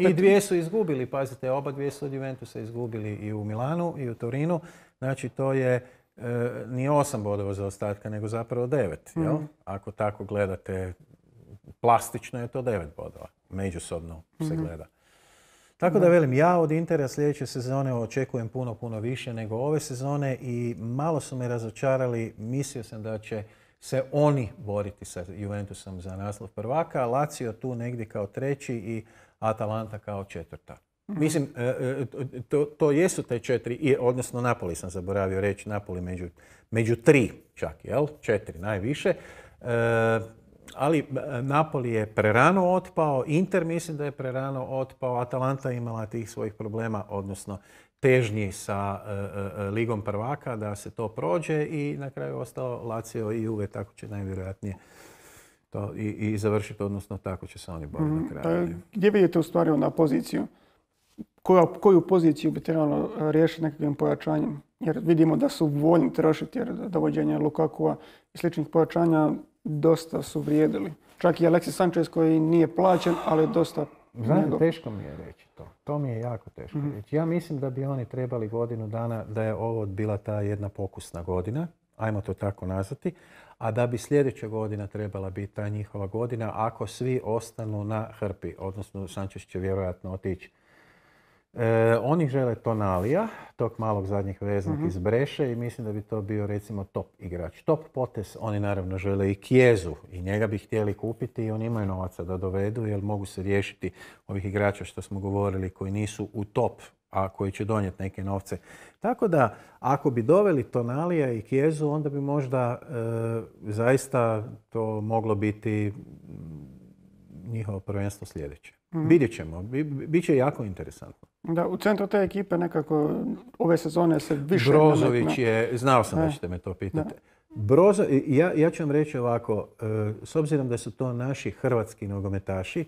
I dvije su izgubili, pazite, oba dvije su od Juventusa izgubili i u Milanu i u Torinu. Znači, to je e, nije osam bodova za ostatka, nego zapravo devet. Mhm. Ako tako gledate, plastično je to devet bodova međusobno se mhm. gleda. Tako da velim, ja od Intera sljedeće sezone očekujem puno, puno više nego ove sezone i malo su me razočarali. Mislio sam da će se oni boriti sa Juventusom za naslov prvaka, Lazio tu negdje kao treći i Atalanta kao četvrta. Mhm. Mislim, e, e, e, to, jesu te četiri, odnosno Napoli sam zaboravio reći, Napoli među, među tri čak, jel? Četiri najviše ali e, Napoli je prerano otpao, Inter mislim da je prerano otpao, Atalanta imala tih svojih problema, odnosno težnji sa e, e, Ligom prvaka da se to prođe i na kraju ostao Lazio i Juve, tako će najvjerojatnije to i, završiti, odnosno tako će se oni boriti na mhm, kraju. Pa gdje vidite u stvari na poziciju? Koju, koju poziciju bi trebalo riješiti nekakvim pojačanjem? Jer vidimo da su voljni trošiti jer dovođenje Lukakua i sličnih pojačanja dosta su vrijedili. Čak i Alexis Sanchez koji nije plaćen, ali dosta Znam, teško mi je reći to. To mi je jako teško mhm. reći. Ja mislim da bi oni trebali godinu dana, da je ovo bila ta jedna pokusna godina, ajmo to tako nazvati, a da bi sljedeća godina trebala biti ta njihova godina ako svi ostanu na hrpi, odnosno Sanchez će vjerojatno otići E, oni žele Tonalija, tog malog zadnjih veznog mhm. iz Breše i mislim da bi to bio recimo top igrač. Top potes, oni naravno žele i Kjezu i njega bi htjeli kupiti i oni imaju novaca da dovedu jer mogu se riješiti ovih igrača što smo govorili koji nisu u top a koji će donijeti neke novce. Tako da, ako bi doveli Tonalija i Kjezu, onda bi možda e, zaista to moglo biti njihovo prvenstvo sljedeće. Mhm. Vidjet ćemo. Biće jako interesantno. Da, u centru te ekipe nekako ove sezone se više... Brozović je... Znao sam da e, ćete me to pitati. ja, ću vam reći ovako, e, s obzirom da su to naši hrvatski nogometaši,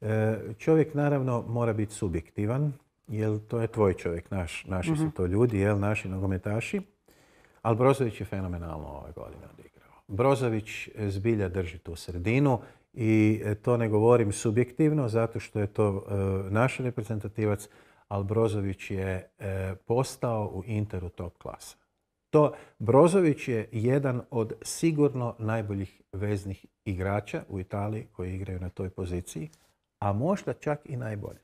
e, čovjek naravno mora biti subjektivan, jer to je tvoj čovjek, naši su mhm. to ljudi, jel, naši nogometaši. Ali Brozović je fenomenalno ove godine odigrao. Brozović zbilja drži tu sredinu i e, to ne govorim subjektivno zato što je to e, naš reprezentativac, ali Brozović je e, postao u Interu top klasa. To, Brozović je jedan od sigurno najboljih veznih igrača u Italiji koji igraju na toj poziciji, a možda čak i najbolji.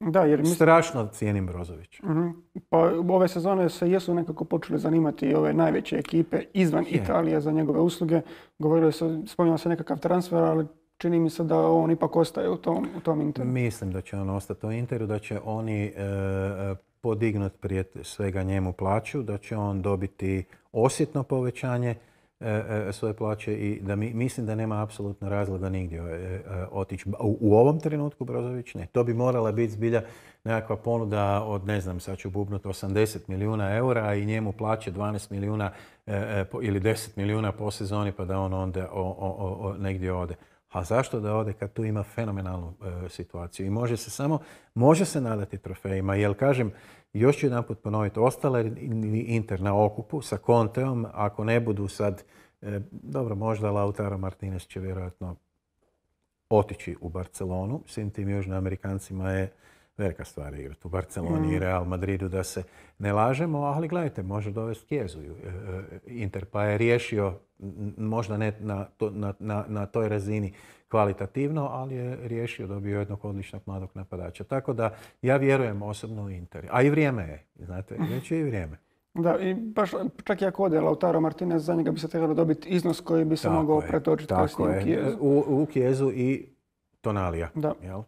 Da, jer mi Strašno cijenim Brozovića. Uh-huh. Pa ove sezone se jesu nekako počele zanimati ove najveće ekipe izvan Italije za njegove usluge. Govorilo se, spominjao se nekakav transfer, ali čini mi se da on ipak ostaje u tom, u tom Interu. Mislim da će on ostati u Interu, da će oni e, e podignuti prije svega njemu plaću, da će on dobiti osjetno povećanje, E, e, svoje plaće i da mi, mislim da nema apsolutno razloga nigdje e, otići. U, ovom trenutku Brozović ne. To bi morala biti zbilja nekakva ponuda od, ne znam, sad ću bubnuti 80 milijuna eura i njemu plaće 12 milijuna ili 10 milijuna po sezoni pa da on onda o, negdje ode. A zašto da ode kad tu ima fenomenalnu situaciju? I može se samo, može se nadati trofejima, jer kažem, još ću jedanput ponoviti, ostale Inter na okupu sa Konteom, ako ne budu sad, e, dobro, možda Lautaro Martinez će vjerojatno otići u Barcelonu. Svim tim južnoamerikancima je velika stvar igrati u Barceloni i Real Madridu, da se ne lažemo, ali gledajte, može dovesti Kjezu e, e, Inter, pa je riješio, možda ne na toj razini kvalitativno, ali je riješio, dobio jednog odličnog mladog napadača. Tako da ja vjerujem osobno u Inter. A i vrijeme je, znate, mhm. već je i vrijeme. Da, i baš čak i ako ode Lautaro Martinez, za njega bi se trebalo dobiti iznos koji bi se mogao pretočiti kasnije u Kijezu. Kijezu i Tonalija. Da. Jel?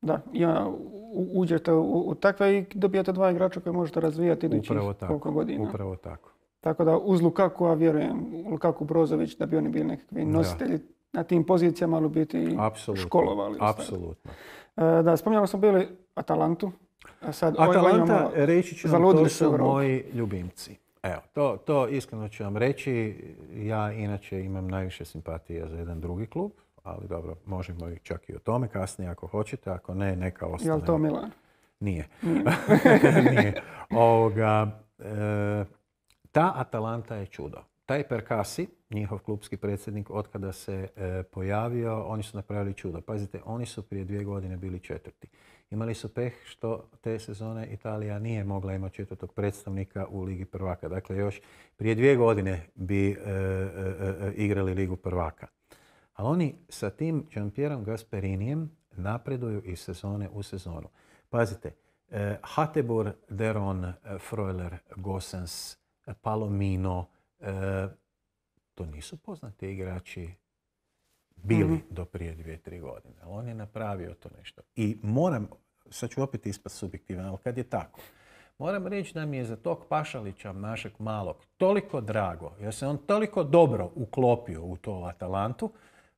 Da, ja, uđete u, takve i dobijete dva igrača koje možete razvijati idućih koliko godina. Upravo tako. Tako da uz Lukaku, a vjerujem, Lukaku Brozović, da bi oni bili nekakvi nositelji na tim pozicijama, ali biti apsolutno, školovali. Apsolutno. E, da, spominjali smo bili Atalantu. E, sad Atalanta, reći ću vam, to su moji ljubimci. Evo, to, to iskreno ću vam reći. Ja inače imam najviše simpatija za jedan drugi klub, ali dobro, možemo i čak i o tome kasnije ako hoćete, ako ne, neka ostane. Jel to Milan? Nije. Nije. E, ta Atalanta je čudo taj Perkasi, njihov klubski predsjednik, otkada se e, pojavio, oni su napravili čudo. Pazite, oni su prije dvije godine bili četvrti. Imali su peh što te sezone Italija nije mogla imati četvrtog predstavnika u Ligi prvaka. Dakle, još prije dvije godine bi e, e, igrali Ligu prvaka. Ali oni sa tim Giampierom Gasperinijem napreduju iz sezone u sezonu. Pazite, Hatebur, Deron, Freuler, Gosens, Palomino, E, to nisu poznati igrači bili mhm. do prije dvije, tri godine. Ali on je napravio to nešto. I moram, sad ću opet ispati subjektivan, ali kad je tako, moram reći da mi je za tog Pašalića, našeg malog, toliko drago, jer se on toliko dobro uklopio u to Atalantu,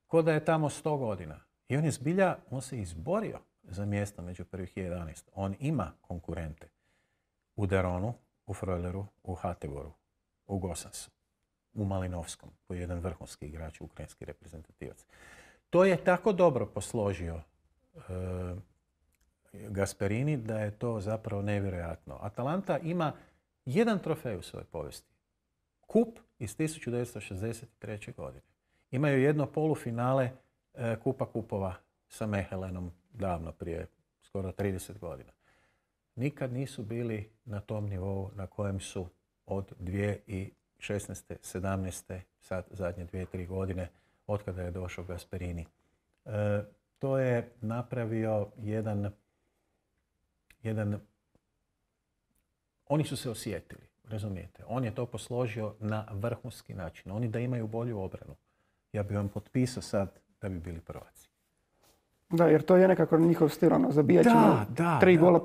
ko da je tamo sto godina. I on je zbilja, on se izborio za mjesto među prvih 11. On ima konkurente u Deronu, u Frojleru, u Hategoru, u Gosansu u Malinovskom, koji je jedan vrhunski igrač, ukrajinski reprezentativac. To je tako dobro posložio eh, Gasperini da je to zapravo nevjerojatno. Atalanta ima jedan trofej u svojoj povijesti. Kup iz 1963. godine. Imaju jedno polufinale eh, Kupa Kupova sa Mehelenom davno prije skoro 30 godina. Nikad nisu bili na tom nivou na kojem su od dvije i 16. 17. sad zadnje dvije, tri godine od kada je došao Gasperini. E, to je napravio jedan, jedan... Oni su se osjetili, razumijete. On je to posložio na vrhunski način. Oni da imaju bolju obranu. Ja bi vam potpisao sad da bi bili prvaci. Da, jer to je nekako njihov stil, ono, zabijat da, tri gola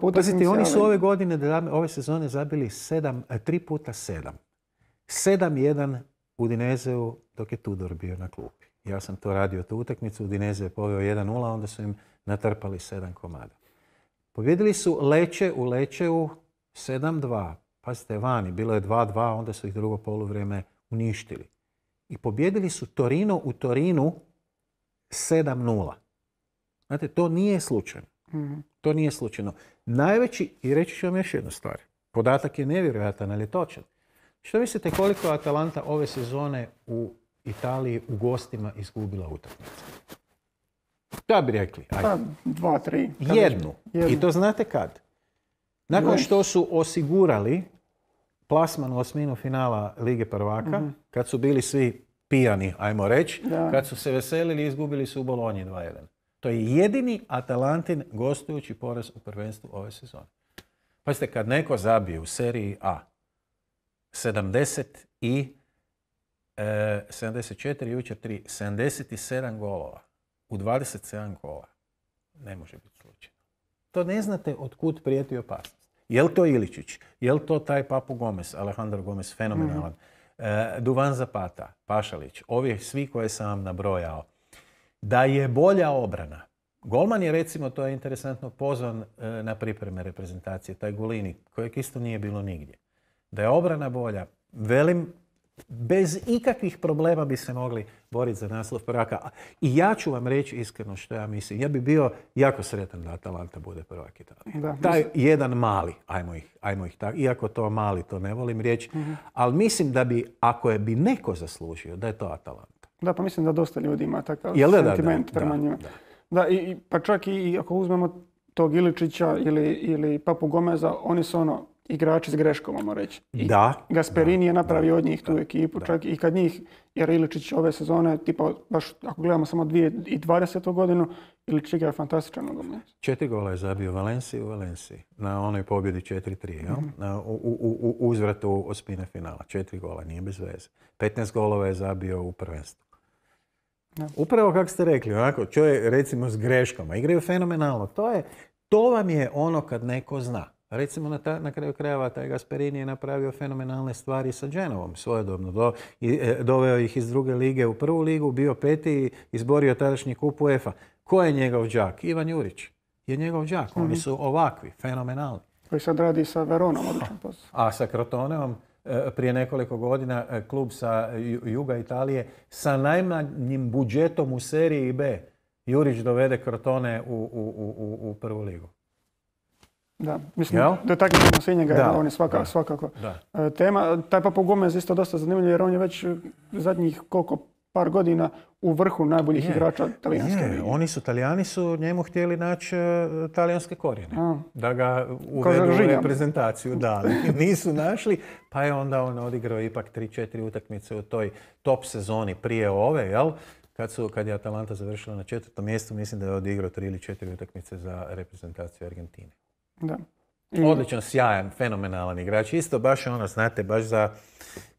oni su ove godine, ove sezone zabili sedam, tri puta sedam. 7-1 Udinezeu dok je Tudor bio na klupi. Ja sam to radio tu utakmicu, Udineze je poveo 1-0, onda su im natrpali 7 komada. Pobjedili su Leće u Lečeu 7-2. Pazite, vani, bilo je 2-2, onda su ih drugo poluvrijeme uništili. I pobjedili su Torino u Torinu 7-0. Znate, to nije slučajno. Mm. To nije slučajno. Najveći, i reći ću vam još jednu stvar, podatak je nevjerojatan, ali je točan. Što mislite koliko je Atalanta ove sezone u Italiji u gostima izgubila utakmice? Da bi rekli? Ajde. Pa, dva, tri. Jednu. I to znate kad? Nakon što su osigurali plasman u osminu finala Lige prvaka, mhm. kad su bili svi pijani, ajmo reći, kad su se veselili, i izgubili su u Bolonji 2-1. To je jedini Atalantin gostujući poraz u prvenstvu ove sezone. Pazite, kad neko zabije u seriji A, 70 i 74, e, jučer 3, 77 golova. U 27 gola. Ne može biti slučajno. To ne znate kud prijeti opasnost. li to Iličić? Jel to taj Papu Gomez, Alejandro Gomez, fenomenalan. Mhm. E, Duvan Zapata, Pašalić, ovih svi koje sam vam nabrojao. Da je bolja obrana, Golman je recimo, to je interesantno, pozvan e, na pripreme reprezentacije, taj Golini, kojeg isto nije bilo nigdje da je obrana bolja, velim, bez ikakvih problema bi se mogli boriti za naslov prvaka. I ja ću vam reći iskreno što ja mislim. Ja bi bio jako sretan da Atalanta bude prvak i Da, Taj jedan mali, ajmo ih, ajmo tako, iako to mali, to ne volim reći, mhm. ali mislim da bi, ako je bi neko zaslužio, da je to Atalanta. Da, pa mislim da dosta ljudi ima takav sentiment prema njima. Da, pa čak i ako uzmemo tog Iličića ili, ili Papu Gomeza, oni su ono, igrači s greškom, vamo reći. da. Gasperini je napravio od njih tu ekipu, čak i kad njih, jer Iličić ove sezone, tipa, baš ako gledamo samo 2020. godinu, Iličić je fantastičan nogomet. Četiri gola je zabio Valenciji u Valenciji, na onoj pobjedi 4-3, mhm. u, u, u uzvratu finala. Četiri gola, nije bez veze. 15 golova je zabio u prvenstvu. Upravo kako ste rekli, onako, čovjek recimo s greškama, igraju fenomenalno. To, je, to vam je ono kad neko zna. Recimo na, kraju krajeva taj Gasperini je napravio fenomenalne stvari sa Genovom svojedobno. E, doveo ih iz druge lige u prvu ligu, bio peti i izborio tadašnji kup UEFA. Ko je njegov đak? Ivan Jurić je njegov đak. Oni mhm. su ovakvi, fenomenalni. Koji sad radi sa Veronom, odličan A sa Krotoneom e, prije nekoliko godina e, klub sa juga Italije sa najmanjim budžetom u seriji B. Jurić dovede Krotone u, u prvu ligu. Da, mislim da je njega. on je svaka, svakako da. E, tema. Taj Papo Gomez isto dosta zanimljiv jer on je već e, zadnjih koliko par godina u vrhu najboljih je. igrača talijanske Oni su, talijani su njemu htjeli naći e, talijanske korijene. Da ga uvedu u reprezentaciju. Da, nisu našli, pa je onda on odigrao ipak 3-4 utakmice u toj top sezoni prije ove, jel? Kad, su, kad je Atalanta završila na četvrtom mjestu, mislim da je odigrao 3 ili 4 utakmice za reprezentaciju Argentine. Da. Odličan, sjajan, fenomenalan igrač. Isto baš ono, znate, baš za,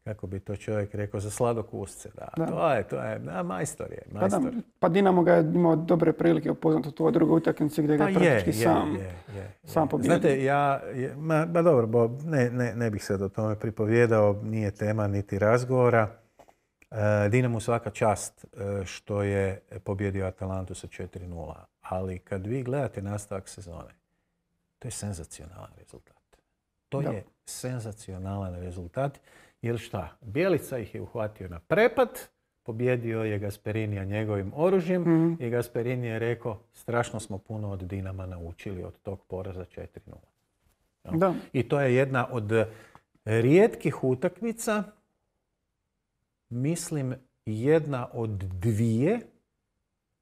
kako bi to čovjek rekao, za sladokusce. Da. da. To je, to je, da, majstor je. Pa majstor. Pa, Dinamo ga je imao dobre prilike upoznat u tvojoj drugoj utakmici gdje ga je pa praktički sam, je, sam pobjedio. Znate, ja, ma, ba dobro, bo, ne, ne, ne bih sad o tome pripovjedao, nije tema niti razgovora. E, Dinamo svaka čast e, što je pobjedio Atalantu sa 4-0, ali kad vi gledate nastavak sezone, to je senzacionalan rezultat. To je senzacionalan rezultat. Jer šta? Bjelica ih je uhvatio na prepad, pobjedio je Gasperinija njegovim oružjem mhm. i Gasperini je rekao strašno smo puno od Dinama naučili od tog poraza 4-0. I to je jedna od rijetkih utakmica, mislim jedna od dvije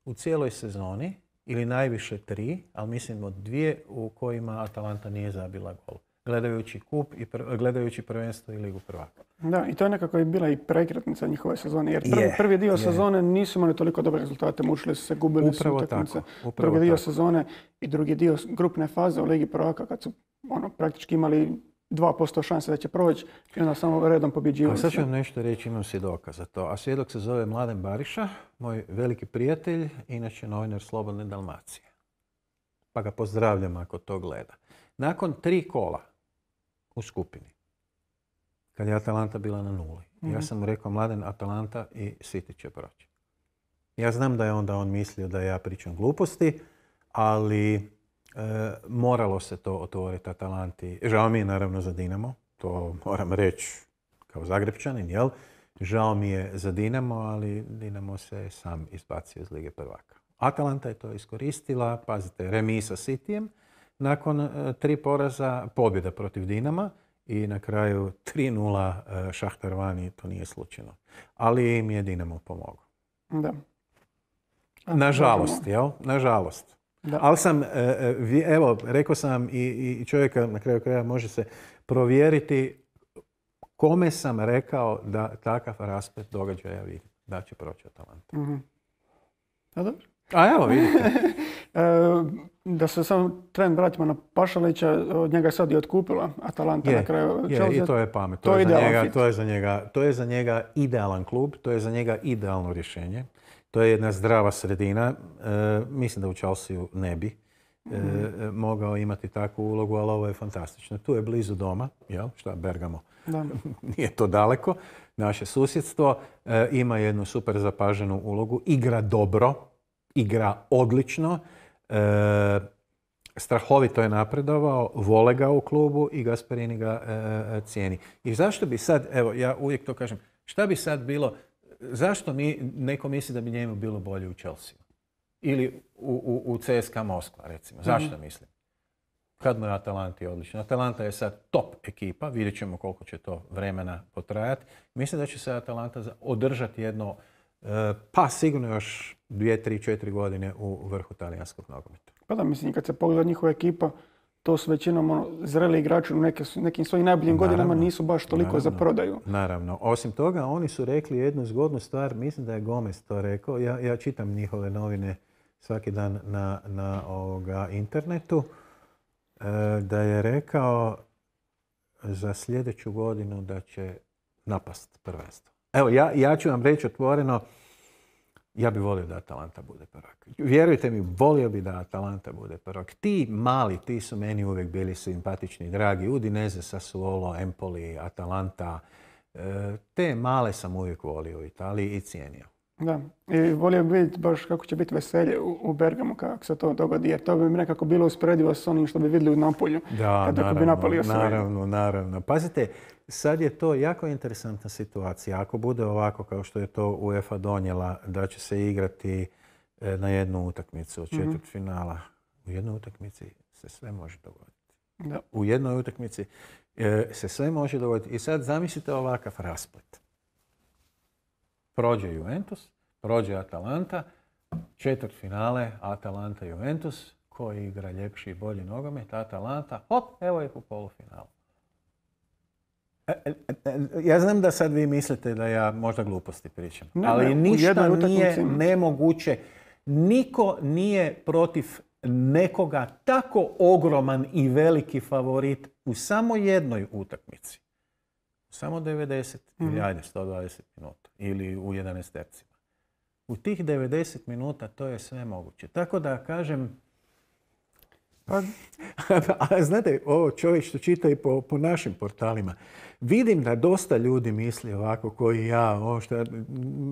u cijeloj sezoni ili najviše tri, ali mislimo dvije u kojima Atalanta nije zabila gol. Gledajući kup i gledajući prvenstvo i ligu prvaka. Da, i to je nekako je bila i prekretnica njihove sezone. Jer prvi, dio sezone nisu imali toliko dobre rezultate. Mušili su se, gubili upravo su utakmice. Drugi dio sezone i drugi dio grupne faze u Ligi prvaka kad su ono, praktički imali 2% šanse da će proći i onda samo redom pobjeđivati. Sad ću vam nešto reći, imam svjedoka za to. A svjedok se zove Mladen Bariša, moj veliki prijatelj, inače novinar Slobodne Dalmacije. Pa ga pozdravljam ako to gleda. Nakon tri kola u skupini, kad je Atalanta bila na nuli, ja mhm. sam rekao Mladen Atalanta i City će proći. Ja znam da je onda on mislio da ja pričam gluposti, ali E, moralo se to otvoriti Atalanti. Žao mi je naravno za Dinamo, to moram reći kao Zagrebčanin, jel? Žao mi je za Dinamo, ali Dinamo se sam izbacio iz Lige prvaka. Atalanta je to iskoristila, pazite, remi sa Sitijem, nakon e, tri poraza pobjeda protiv Dinama i na kraju 3-0 e, Šahtar Vani, to nije slučajno. Ali im je Dinamo pomogao. Da. Nažalost, jel? Nažalost. Da. Ali sam, e, e, evo, rekao sam i, i čovjeka na kraju kraja može se provjeriti kome sam rekao da takav raspet događaja da će proći Atalanta. Mhm. A dobro. A evo vidite. E, da se samo tren vratimo na Pašalića, od njega sad i otkupila Atalanta na kraju. Je, I to je pamet. To, za njega, to je za njega idealan klub, to je za njega idealno rješenje. To je jedna zdrava sredina. E, mislim da u Chelsea ne bi e, mhm. mogao imati takvu ulogu, ali ovo je fantastično. Tu je blizu doma, jel? Šta, Bergamo? Nije to daleko. Naše susjedstvo e, ima jednu super zapaženu ulogu. Igra dobro, igra odlično. Strahovito je napredovao, vole ga u klubu i Gasperini ga cijeni. I zašto bi sad, evo ja uvijek to kažem, šta bi sad bilo zašto mi, neko misli da bi njemu bilo bolje u Chelsea? Ili u, u, u CSKA Moskva, recimo. Zašto mhm. mislim? Kad mu je Atalanti odlično. Atalanta je sad top ekipa, vidjet ćemo koliko će to vremena potrajati. Mislim da će se Atalanta održati jedno, e, pa sigurno još dvije, tri, četiri godine u vrhu talijanskog nogometa. Pa da, mislim, kad se pogleda njihova ekipa, to su većinom ono, zreli igrači u nekim svojim najboljim godinama nisu baš toliko za prodaju. Naravno. Osim toga, oni su rekli jednu zgodnu stvar, mislim da je Gomez to rekao, ja, čitam njihove novine svaki dan na, internetu, e, da je rekao za sljedeću godinu da će napast prvenstvo. Evo, ja, ja ću vam reći otvoreno, ja bih volio da Atalanta bude prvak. Vjerujte mi, volio bi da Atalanta bude prvak. Ti mali, ti su meni uvijek bili simpatični, dragi. Udineze, Sassuolo, Empoli, Atalanta. E, te male sam uvijek volio u Italiji i cijenio. Da, i volio bih vidjeti baš kako će biti veselje u, u Bergamu, kako se to dogodi, jer to bi mi nekako bilo usporedivo s onim što bi vidjeli u Napolju. Da, naravno, naravno. Pazite, sad je to jako interesantna situacija. Ako bude ovako kao što je to UEFA donijela, da će se igrati e, na jednu utakmicu od mhm. četvrt finala, u jednoj utakmici se sve može dogoditi. U jednoj utakmici e, se sve može dogoditi. I sad zamislite ovakav rasplet. Prođe Juventus, prođe Atalanta, četvrt finale Atalanta-Juventus, koji igra ljepši i bolji nogomet, Atalanta, hop, evo je u polufinalu. Ja znam da sad vi mislite da ja možda gluposti pričam, ali ništa nije nemoguće. Niko nije protiv nekoga tako ogroman i veliki favorit u samo jednoj utakmici. Samo 90 ili mhm. ajde 120 minuta ili u 11 tercima. U tih 90 minuta to je sve moguće. Tako da kažem, a pa, znate, ovo čovjek što čita i po, našim portalima, vidim da dosta ljudi misli ovako koji ja, ovo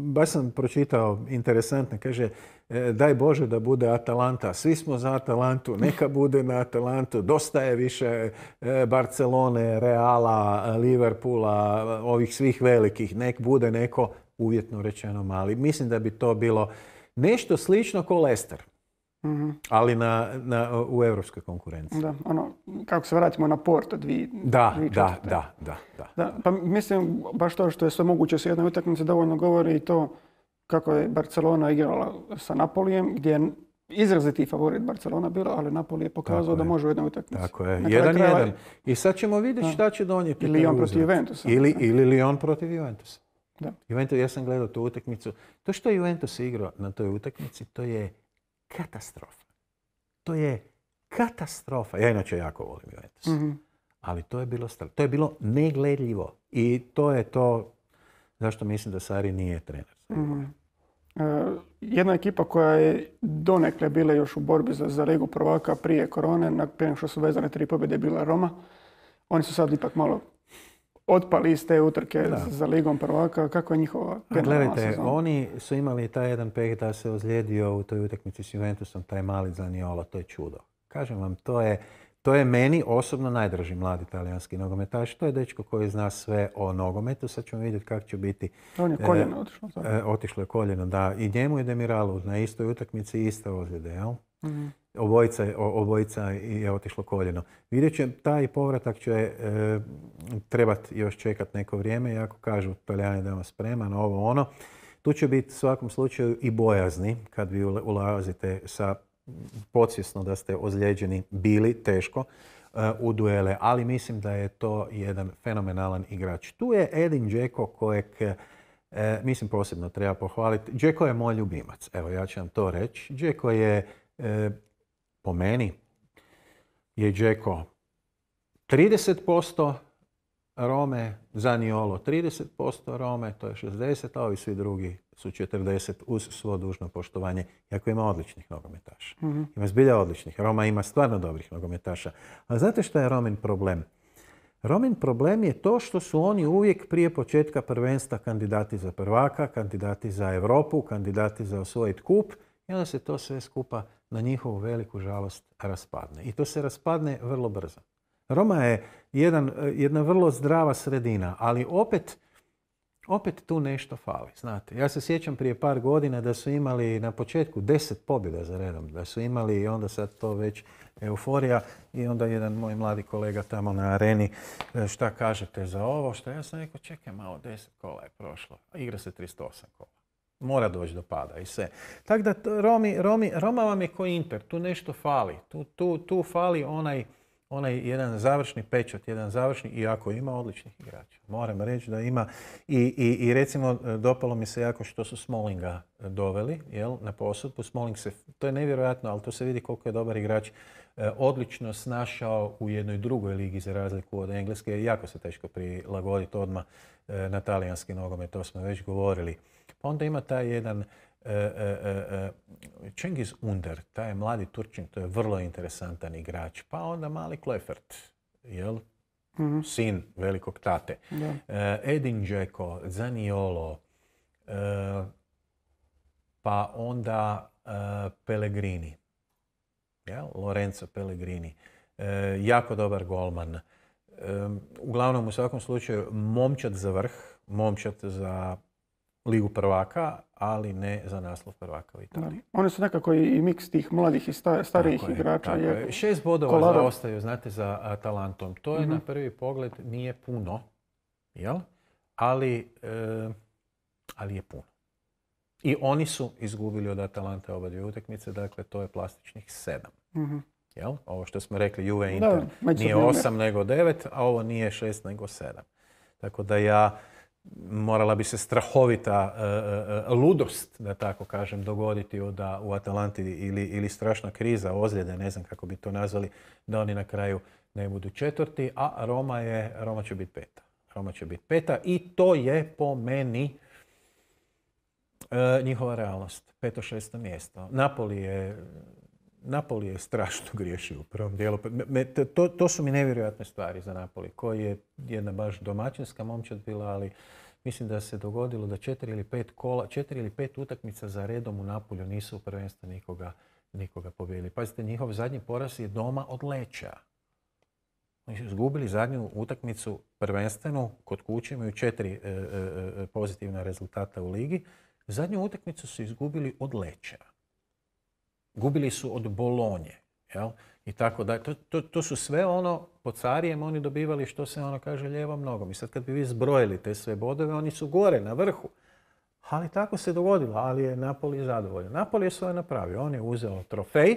baš sam pročitao interesantne, kaže e, daj Bože da bude Atalanta, svi smo za Atalantu, neka bude na Atalantu, dosta je više e, Barcelone, Reala, Liverpoola, ovih svih velikih, nek bude neko uvjetno rečeno mali. Mislim da bi to bilo nešto slično ko Lester. Mhm. Ali na, na, u europskoj konkurenciji. Da, ono, kako se vratimo na Porto da, da, da, da, da, da, Pa mislim, baš to što je sve moguće s jednoj utakmici dovoljno govori i to kako je Barcelona igrala sa Napolijem, gdje je izraziti favorit Barcelona bilo, ali Napoli je pokazao da može u jednoj utakmici. Tako je, jedan jedan. I sad ćemo vidjeti šta će donijeti. Ili on protiv Juventusa. Ili, ili protiv Juventusa. Juventus, ja sam gledao tu utakmicu. To što je Juventus igrao na toj utakmici, to je katastrofa. To je katastrofa. Ja inače jako volim Juventus. Mhm. Ali to je bilo To je bilo negledljivo. I to je to zašto mislim da Sari nije trener. mm jedna ekipa koja je donekle bila još u borbi za, za ligu prvaka prije korone, nakon što su vezane tri pobjede, bila Roma. Oni su sad ipak malo otpali iz te utrke za ligom prvaka. Kako je njihova Gledajte, oni su imali taj jedan peh da se ozlijedio u toj utakmici s Juventusom, taj mali Zaniola, to je čudo. Kažem vam, to je, to je meni osobno najdraži mladi italijanski nogometaš. To je dečko koji zna sve o nogometu. Sad ćemo vidjeti kako će biti. On je koljeno e, otišlo. E, otišlo je koljeno, da. I njemu je Demiralu na istoj utakmici ista ozljede, mhm obojica, i je otišlo koljeno. Vidjet će, taj povratak će e, trebati još čekati neko vrijeme. I ako kažu je da vam spreman, ovo ono, tu će biti u svakom slučaju i bojazni kad vi ulazite sa podsvjesno da ste ozlijeđeni bili teško e, u duele, ali mislim da je to jedan fenomenalan igrač. Tu je Edin Džeko kojeg e, mislim posebno treba pohvaliti. Džeko je moj ljubimac, evo ja ću vam to reći. Džeko je po meni, je Džeko 30% Rome, za Zaniolo 30% Rome, to je 60%, a ovi svi drugi su 40% uz svo dužno poštovanje. Jako ima odličnih nogometaša. Mhm. Ima zbilja odličnih. Roma ima stvarno dobrih nogometaša. A znate što je Romin problem? Romin problem je to što su oni uvijek prije početka prvenstva kandidati za prvaka, kandidati za Europu, kandidati za osvojit kup i onda se to sve skupa na njihovu veliku žalost raspadne. I to se raspadne vrlo brzo. Roma je jedan, jedna vrlo zdrava sredina, ali opet, opet tu nešto fali. Znate, ja se sjećam prije par godina da su imali na početku deset pobjeda za redom, da su imali i onda sad to već euforija i onda jedan moj mladi kolega tamo na areni e, šta kažete za ovo, što ja sam rekao čekaj malo, deset kola je prošlo, igra se 308 kola mora doći do pada i sve. Tako da Romi, Romi, Roma vam je ko Inter, tu nešto fali. Tu, tu, tu fali onaj, onaj jedan završni pečat, jedan završni, iako ima odličnih igrača. Moram reći da ima. I, i, i recimo e, dopalo mi se jako što su Smolinga e, doveli jel, na posudbu. Smoling se, to je nevjerojatno, ali to se vidi koliko je dobar igrač e, odlično snašao u jednoj drugoj ligi za razliku od Engleske. Jako se teško prilagoditi odmah na talijanski nogomet, to smo već govorili. Pa onda ima taj jedan e, e, e, Under, taj mladi Turčin, to je vrlo interesantan igrač. Pa onda mali Klojfert, jel? Mhm. Sin velikog tate. Da. Edin Zaniolo, pa onda Pellegrini. Jel? Lorenzo Pellegrini. Jako dobar golman. Uglavnom, u svakom slučaju, momčad za vrh, momčad za ligu prvaka, ali ne za naslov prvaka u Italiji. Oni su nekako i miks tih mladih i starijih igrača. Šest bodova ostaju zaostaju, znate, za Atalantom. To je na mhm. prvi pogled nije puno, jel? Ali, e, ali je puno. I oni su izgubili od Atalanta oba dvije utakmice, dakle to je plastičnih sedam. Mhm. Ovo što smo rekli, Juve Inter nije osam nego devet, a ovo nije šest nego sedam. Tako da ja morala bi se strahovita e, e, e, ludost, da tako kažem, dogoditi da u Atalanti ili, strašna kriza, ozljede, ne znam kako bi to nazvali, da oni na kraju ne budu četvrti, a Roma, je, Roma će biti peta. Roma će biti peta i to je po meni njihova realnost. Peto, šesto mjesto. Napoli je Napoli je strašno griješio u prvom dijelu. Pa, to, su mi nevjerojatne stvari za Napoli, koji je jedna baš domaćinska momčad bila, ali mislim da se dogodilo da četiri ili pet kola, četiri ili pet utakmica za redom u Napolju nisu u prvenstvu nikoga, nikoga pobijeli. Pazite, njihov zadnji poraz je doma od leća. Oni su izgubili zadnju utakmicu prvenstvenu kod kuće, imaju četiri e, e, e, pozitivna rezultata u ligi. Zadnju utakmicu su izgubili od leća gubili su od Bolonje. I tako da, to, su sve ono, po carijem oni dobivali što se ono kaže ljevom nogom. I sad kad bi vi zbrojili te sve bodove, oni su gore, na vrhu. Ali tako se dogodilo, ali je Napoli zadovoljan. Napoli je svoje napravio. On je uzeo trofej,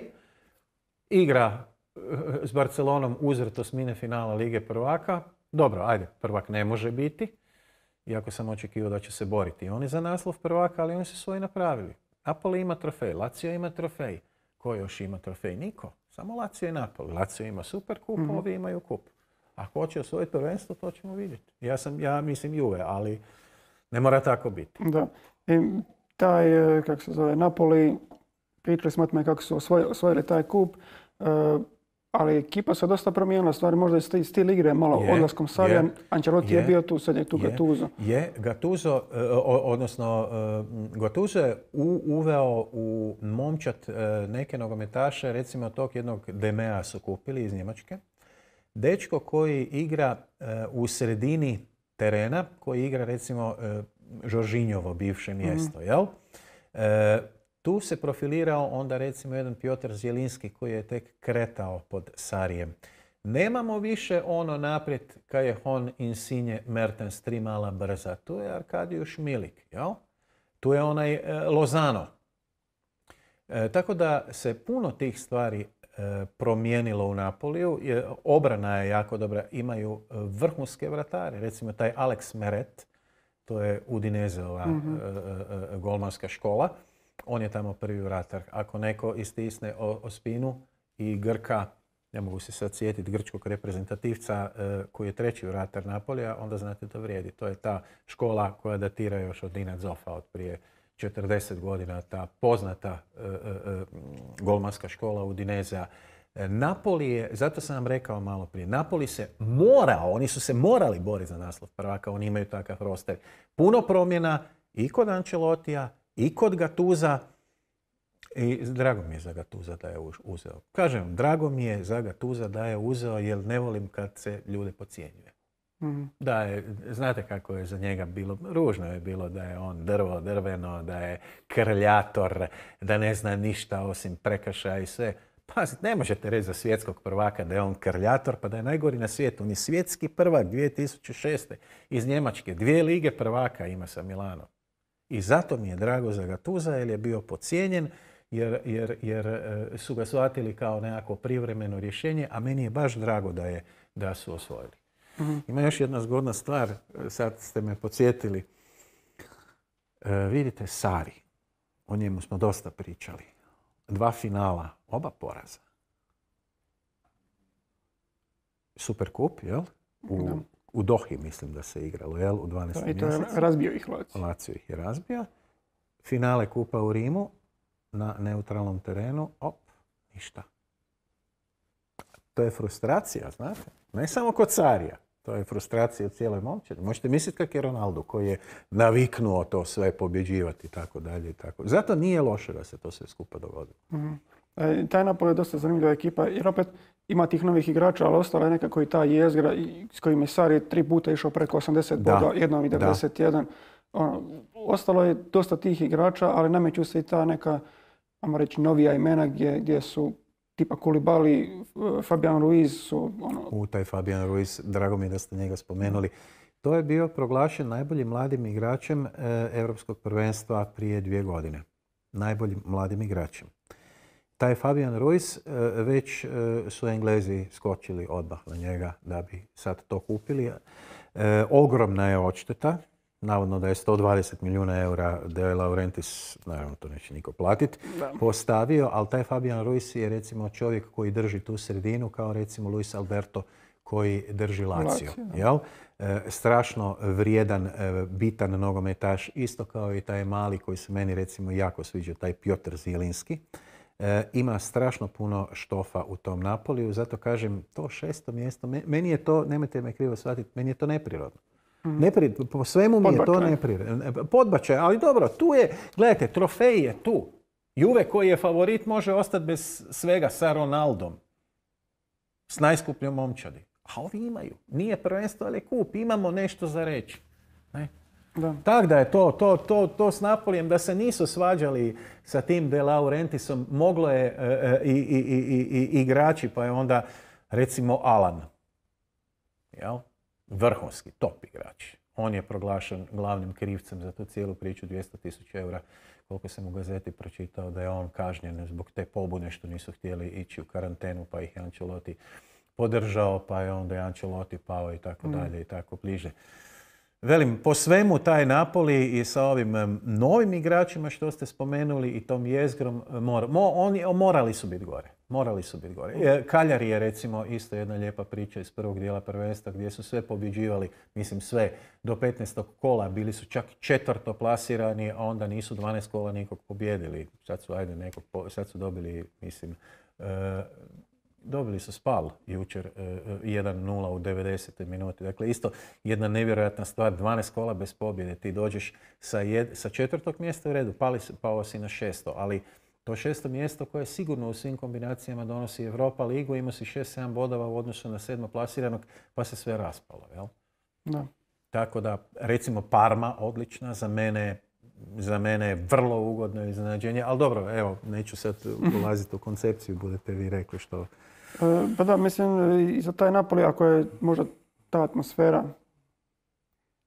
igra eh, s Barcelonom s mine finala Lige prvaka. Dobro, ajde, prvak ne može biti. Iako sam očekivao da će se boriti oni za naslov prvaka, ali oni su svoje napravili. Napoli ima trofej, Lazio ima trofej. Ko još ima trofej? Niko. Samo Lazio i Napoli. Lazio ima super kup, mm ovi imaju kup. Ako hoće osvojiti prvenstvo, to ćemo vidjeti. Ja, sam, ja mislim Juve, ali ne mora tako biti. Da. I taj, e, kako se zove, Napoli, pričali smo kako su osvojili, taj kup. E, ali ekipa se dosta promijenila, stvari možda i stil igre malo odlaskom Sarjan, je bio tu, sad je tu Gattuso. Je, Gattuso, e, odnosno e, Gattuso je uveo u momčat e, neke nogometaše, recimo tog jednog Demea su kupili iz Njemačke. Dečko koji igra u sredini terena, koji igra recimo Žoržinjovo bivše mjesto, mm tu se profilirao onda recimo jedan Piotr Zjelinski koji je tek kretao pod Sarijem. Nemamo više ono naprijed kaj je hon insinje Mertens tri mala brza. Tu je Arkadiju Šmilik, Tu je onaj e, Lozano. E, tako da se puno tih stvari e, promijenilo u Napoliju. Obrana je jako dobra. Imaju vrhunske vratare. Recimo taj Alex Meret, to je Udinezeova mhm. golmanska škola on je tamo prvi vratar. Ako neko istisne o, o spinu i Grka, ne mogu se sad sjetiti grčkog reprezentativca e, koji je treći vratar Napolija, onda znate da vrijedi. To je ta škola koja datira još od Dina Zofa od prije 40 godina, ta poznata e, e, e golmanska škola udineza. Napoli je, zato sam vam rekao malo prije, Napoli se mora, oni su se morali boriti za naslov prvaka, oni imaju takav roster. Puno promjena i kod Ancelotija i kod Gatuza i drago mi je za Gatuza da je uzeo. Kažem, drago mi je za Gatuza da je uzeo jer ne volim kad se ljude pocijenjuje. Mhm. Da je, znate kako je za njega bilo, ružno je bilo da je on drvo, drveno, da je krljator, da ne zna ništa osim prekršaja i sve. Pazite, ne možete reći za svjetskog prvaka da je on krljator, pa da je najgori na svijetu. On je svjetski prvak 2006. iz Njemačke. Dvije lige prvaka ima sa Milanom. I zato mi je drago za Gatuza jer je bio pocijenjen, jer, e, su ga shvatili kao nekako privremeno rješenje, a meni je baš drago da, je, da su osvojili. Mhm. Ima još jedna zgodna stvar, e, sad ste me podsjetili. E, vidite, Sari, o njemu smo dosta pričali. Dva finala, oba poraza. Super kup, jel? U, u Dohi mislim da se igralo, jel? U 12. mjesecu. je razbio ih Lacio. Lacio ih je razbio. Finale kupa u Rimu na neutralnom terenu. Op, ništa. To je frustracija, znate. Ne samo kod Carija, To je frustracija u cijeloj momčadi. Možete misliti kak je Ronaldo koji je naviknuo to sve pobjeđivati i tako dalje tako. Zato nije loše da se to sve skupa dogodi. Mhm. E, taj Napoli je dosta zanimljiva ekipa jer opet ima tih novih igrača, ali ostala je nekako i ta jezgra s kojim je Sari tri puta išao preko 80 boda, jednom i 91. Ono, ostalo je dosta tih igrača, ali nameću se i ta neka, ajmo reći, novija imena gdje, su tipa Kulibali, e, Fabian Ruiz ono, U, taj Fabian Ruiz, drago mi je da ste njega spomenuli. To je bio proglašen najboljim mladim igračem Europskog prvenstva prije dvije godine. Najboljim mladim igračem taj Fabian Ruiz e, već e, su Englezi skočili odmah na njega da bi sad to kupili. E, ogromna je odšteta, navodno da je 120 milijuna eura De Laurentiis, naravno to neće niko platiti, postavio, ali taj Fabian Ruiz je recimo čovjek koji drži tu sredinu kao recimo Luis Alberto koji drži Lazio. strašno vrijedan, bitan nogometaš, isto kao i taj mali koji se meni recimo jako sviđa, taj Piotr Zijelinski. E, ima strašno puno štofa u tom Napoliju, zato kažem to šesto mjesto, meni je to, nemojte me krivo shvatiti, meni je to mhm. neprirodno. po svemu mi je to neprirodno. E, podbačaj, ali dobro, tu je, gledajte, trofeji je tu. Juve koji je favorit može ostati bez svega sa Ronaldom. S najskupljom momčadi. A ovi imaju. Nije prvenstvo, ali kup. Imamo nešto za reći. Ne? Da. Tak da je to, to, to, to s Napolijem, da se nisu svađali sa tim De Laurentisom, moglo je i, i, i, i, igrači, pa je onda recimo Alan, jel? vrhunski, top igrač. On je proglašen glavnim krivcem za tu cijelu priču 200.000 eura koliko sam u gazeti pročitao da je on kažnjen zbog te pobune što nisu htjeli ići u karantenu pa ih je Ancelotti podržao pa je onda Ancelotti pao i tako dalje i tako bliže. Velim, po svemu taj Napoli i sa ovim novim igračima što ste spomenuli i tom jezgrom, mo, oni morali su biti gore. Morali su biti gore. Kaljari je recimo isto jedna lijepa priča iz prvog dijela prvenstva gdje su sve pobjeđivali, mislim sve, do 15. kola bili su čak četvrto plasirani, a onda nisu 12 kola nikog pobjedili. Sad su, ajde, nekog, sad su dobili, mislim, e, Dobili su spal jučer 1-0 e, e, u 90. minuti. Dakle, isto jedna nevjerojatna stvar, 12 kola bez pobjede. Ti dođeš sa, četvrtog mjesta u redu, pali, pao si na šesto, ali to šesto mjesto koje sigurno u svim kombinacijama donosi Evropa ligu, imao si 6-7 bodova u odnosu na sedmo plasiranog, pa se sve raspalo. Tako da, recimo Parma, odlična, za mene za mene vrlo ugodno iznenađenje, ali dobro, evo, neću sad ulaziti u koncepciju, budete vi rekli što... E, pa da, mislim, i za taj Napoli, ako je možda ta atmosfera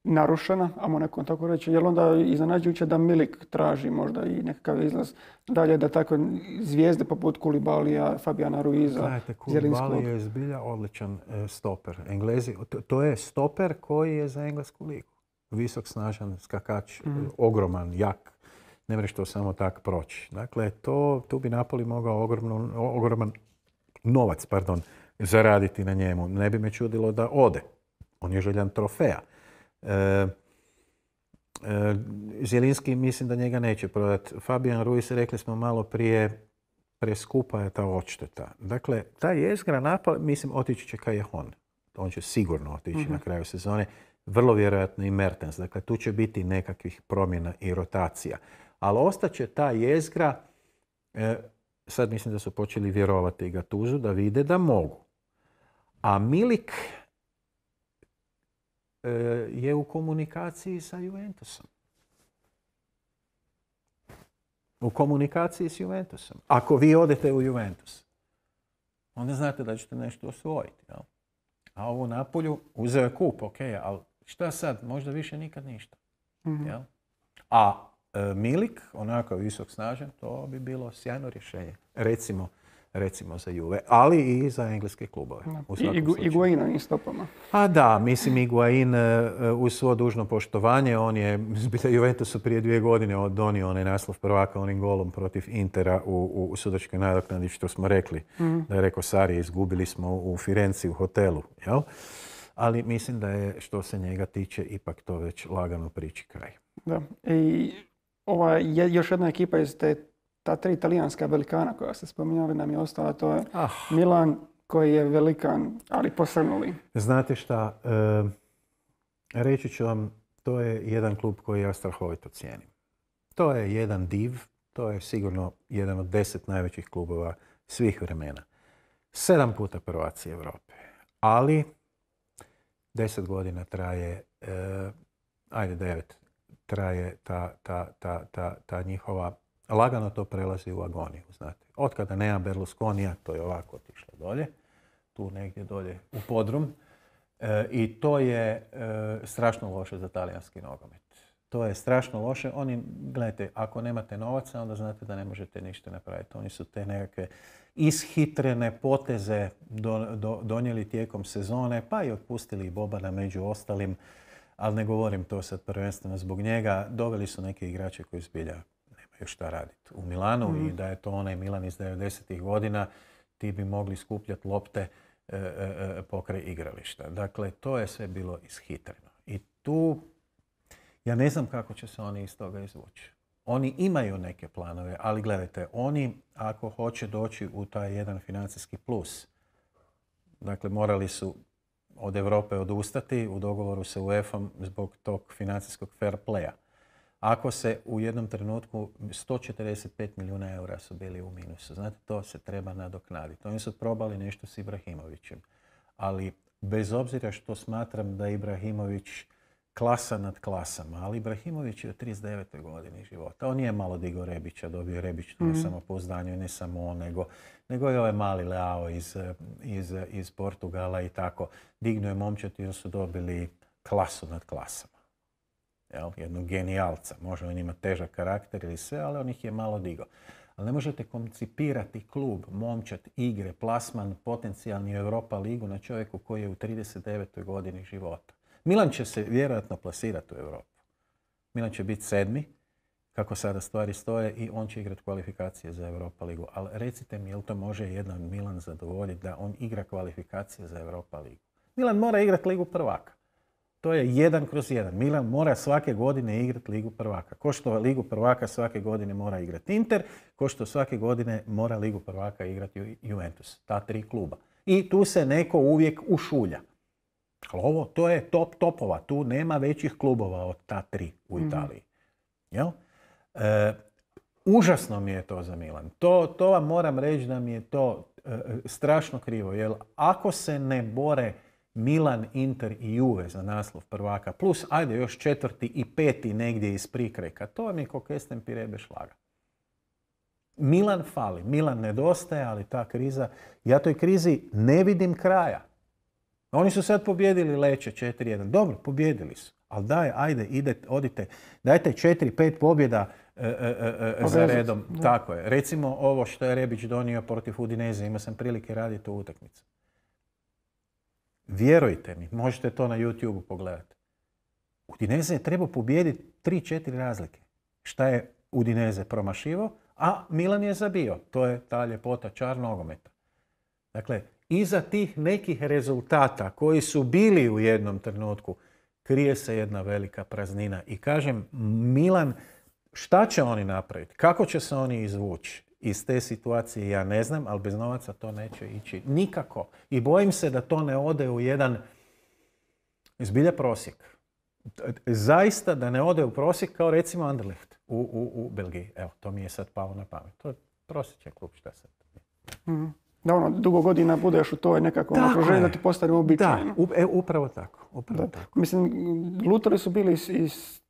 narušena, a nekom tako reći, jer onda iznenađujuće da Milik traži možda i nekakav izlaz dalje, da tako zvijezde poput Kulibalija, Fabiana Ruiza, Znajte, Kulibalija je zbilja odličan e, stoper. Englezi, to je stoper koji je za englesku liku visok, snažan skakač, mhm. ogroman, jak. Ne mreš to samo tak proći. Dakle, to, tu bi Napoli mogao ogroman novac pardon, zaraditi na njemu. Ne bi me čudilo da ode. On je željan trofeja. E, e mislim da njega neće prodati. Fabian Ruiz, rekli smo malo prije, preskupa je ta odšteta. Dakle, ta jezgra Napoli, mislim, otići će Kajehon. On će sigurno otići na mhm. kraju sezone vrlo vjerojatno i Mertens. Dakle, tu će biti nekakvih promjena i rotacija. Ali ostaće ta jezgra, e, sad mislim da su počeli vjerovati i Gatuzu da vide da mogu. A Milik e, je u komunikaciji sa Juventusom. U komunikaciji s Juventusom. Ako vi odete u Juventus, onda znate da ćete nešto osvojiti. A ovo napolju uzeo je kup, ok, ali Šta sad? Možda više nikad ništa. Mhm. A e, Milik, onako visok snažan, to bi bilo sjajno rješenje. Recimo, recimo za Juve, ali i za engleske klubove. I Igu, i stopama. A pa da, mislim Iguain e, uz svo dužno poštovanje, on je zbilja Juventusu prije dvije godine donio onaj naslov prvaka onim golom protiv Intera u, u sudačkoj nadoknadi što smo rekli. Mhm. Da je rekao Sari, izgubili smo u Firenci u hotelu ali mislim da je što se njega tiče ipak to već lagano priči kraj. Da. I ova je još jedna ekipa iz te, ta tri italijanska velikana koja ste spominjali nam je ostala, to je ah. Milan koji je velikan, ali posrnuli. Znate šta, e, reći ću vam, to je jedan klub koji ja strahovito cijenim. To je jedan div, to je sigurno jedan od deset najvećih klubova svih vremena. Sedam puta prvaci Europe. Ali Deset godina traje, e, ajde devet, traje ta, njihova, lagano to prelazi u agoniju, znate. Od kada nema Berlusconija, to je ovako otišlo dolje, tu negdje dolje u podrum. E, I to je e, strašno loše za talijanski nogomet to je strašno loše. Oni, gledajte, ako nemate novaca, onda znate da ne možete ništa napraviti. Oni su te nekakve ishitrene poteze donijeli tijekom sezone, pa i otpustili i Bobana među ostalim, ali ne govorim to sad prvenstveno zbog njega. Doveli su neke igrače koji zbilja nemaju šta raditi u Milanu i mhm. da je to onaj Milan iz 90. godina, ti bi mogli skupljati lopte e, e, e, pokraj igrališta. Dakle, to je sve bilo ishitreno. I tu ja ne znam kako će se oni iz toga izvući. Oni imaju neke planove, ali gledajte, oni ako hoće doći u taj jedan financijski plus, dakle morali su od Europe odustati u dogovoru sa UEFA-om zbog tog financijskog fair playa. Ako se u jednom trenutku 145 milijuna eura su bili u minusu, znate, to se treba nadoknaditi. Oni su probali nešto s Ibrahimovićem, ali bez obzira što smatram da Ibrahimović klasa nad klasama, ali Ibrahimović je u 39. godini života. On nije malo digo Rebića, dobio Rebić mm-hmm. i ne samo on, nego, je ovaj mali Leao iz, Portugala i tako. Dignuo je momčad jer su dobili klasu nad klasama. Jednog genijalca. Može on ima težak karakter ili sve, ali on ih je malo digo. Ali ne možete koncipirati klub, momčat, igre, plasman, potencijalni Europa ligu na čovjeku koji je u 39. godini života. Milan će se vjerojatno plasirati u Europu. Milan će biti sedmi, kako sada stvari stoje, i on će igrati kvalifikacije za Europa ligu. Ali recite mi, jel to može jedan Milan zadovoljiti da on igra kvalifikacije za Europa ligu? Milan mora igrati ligu prvaka. To je jedan kroz jedan. Milan mora svake godine igrati Ligu prvaka. Ko što Ligu prvaka svake godine mora igrati Inter, ko što svake godine mora Ligu prvaka igrati Juventus. Ta tri kluba. I tu se neko uvijek ušulja. Ali to je top topova. Tu nema većih klubova od ta tri u mhm. Italiji. Jel? E, užasno mi je to za Milan. To, vam moram reći da mi je to e, strašno krivo. Jer ako se ne bore Milan, Inter i Juve za naslov prvaka, plus ajde još četvrti i peti negdje iz prikreka, to vam je ko kesten pirebe šlaga. Milan fali, Milan nedostaje, ali ta kriza, ja toj krizi ne vidim kraja. Oni su sad pobjedili Leće 4-1. Dobro, pobjedili su. Ali daj, ajde, idete, odite. Dajte 4-5 pobjeda e, e, e, za redom. Tako je. Recimo ovo što je Rebić donio protiv Udineze. Imao sam prilike raditi u utakmici. Vjerujte mi, možete to na YouTube-u pogledati. Udineze je trebao pobijediti 3-4 razlike. Šta je Udineze promašivo, a Milan je zabio. To je ta ljepota čar nogometa. Dakle, iza tih nekih rezultata koji su bili u jednom trenutku, krije se jedna velika praznina. I kažem, Milan, šta će oni napraviti? Kako će se oni izvući? Iz te situacije ja ne znam, ali bez novaca to neće ići nikako. I bojim se da to ne ode u jedan zbilja prosjek. Zaista da ne ode u prosjek kao recimo Anderlecht u, Belgiji. Evo, to mi je sad palo na pamet. To je prosječan klub, šta sad. Mhm da ono dugo godina budeš u toj nekakvom okruženju da ti postane uobičajeno. Da, e, upravo tako. Mislim, lutori su bili iz,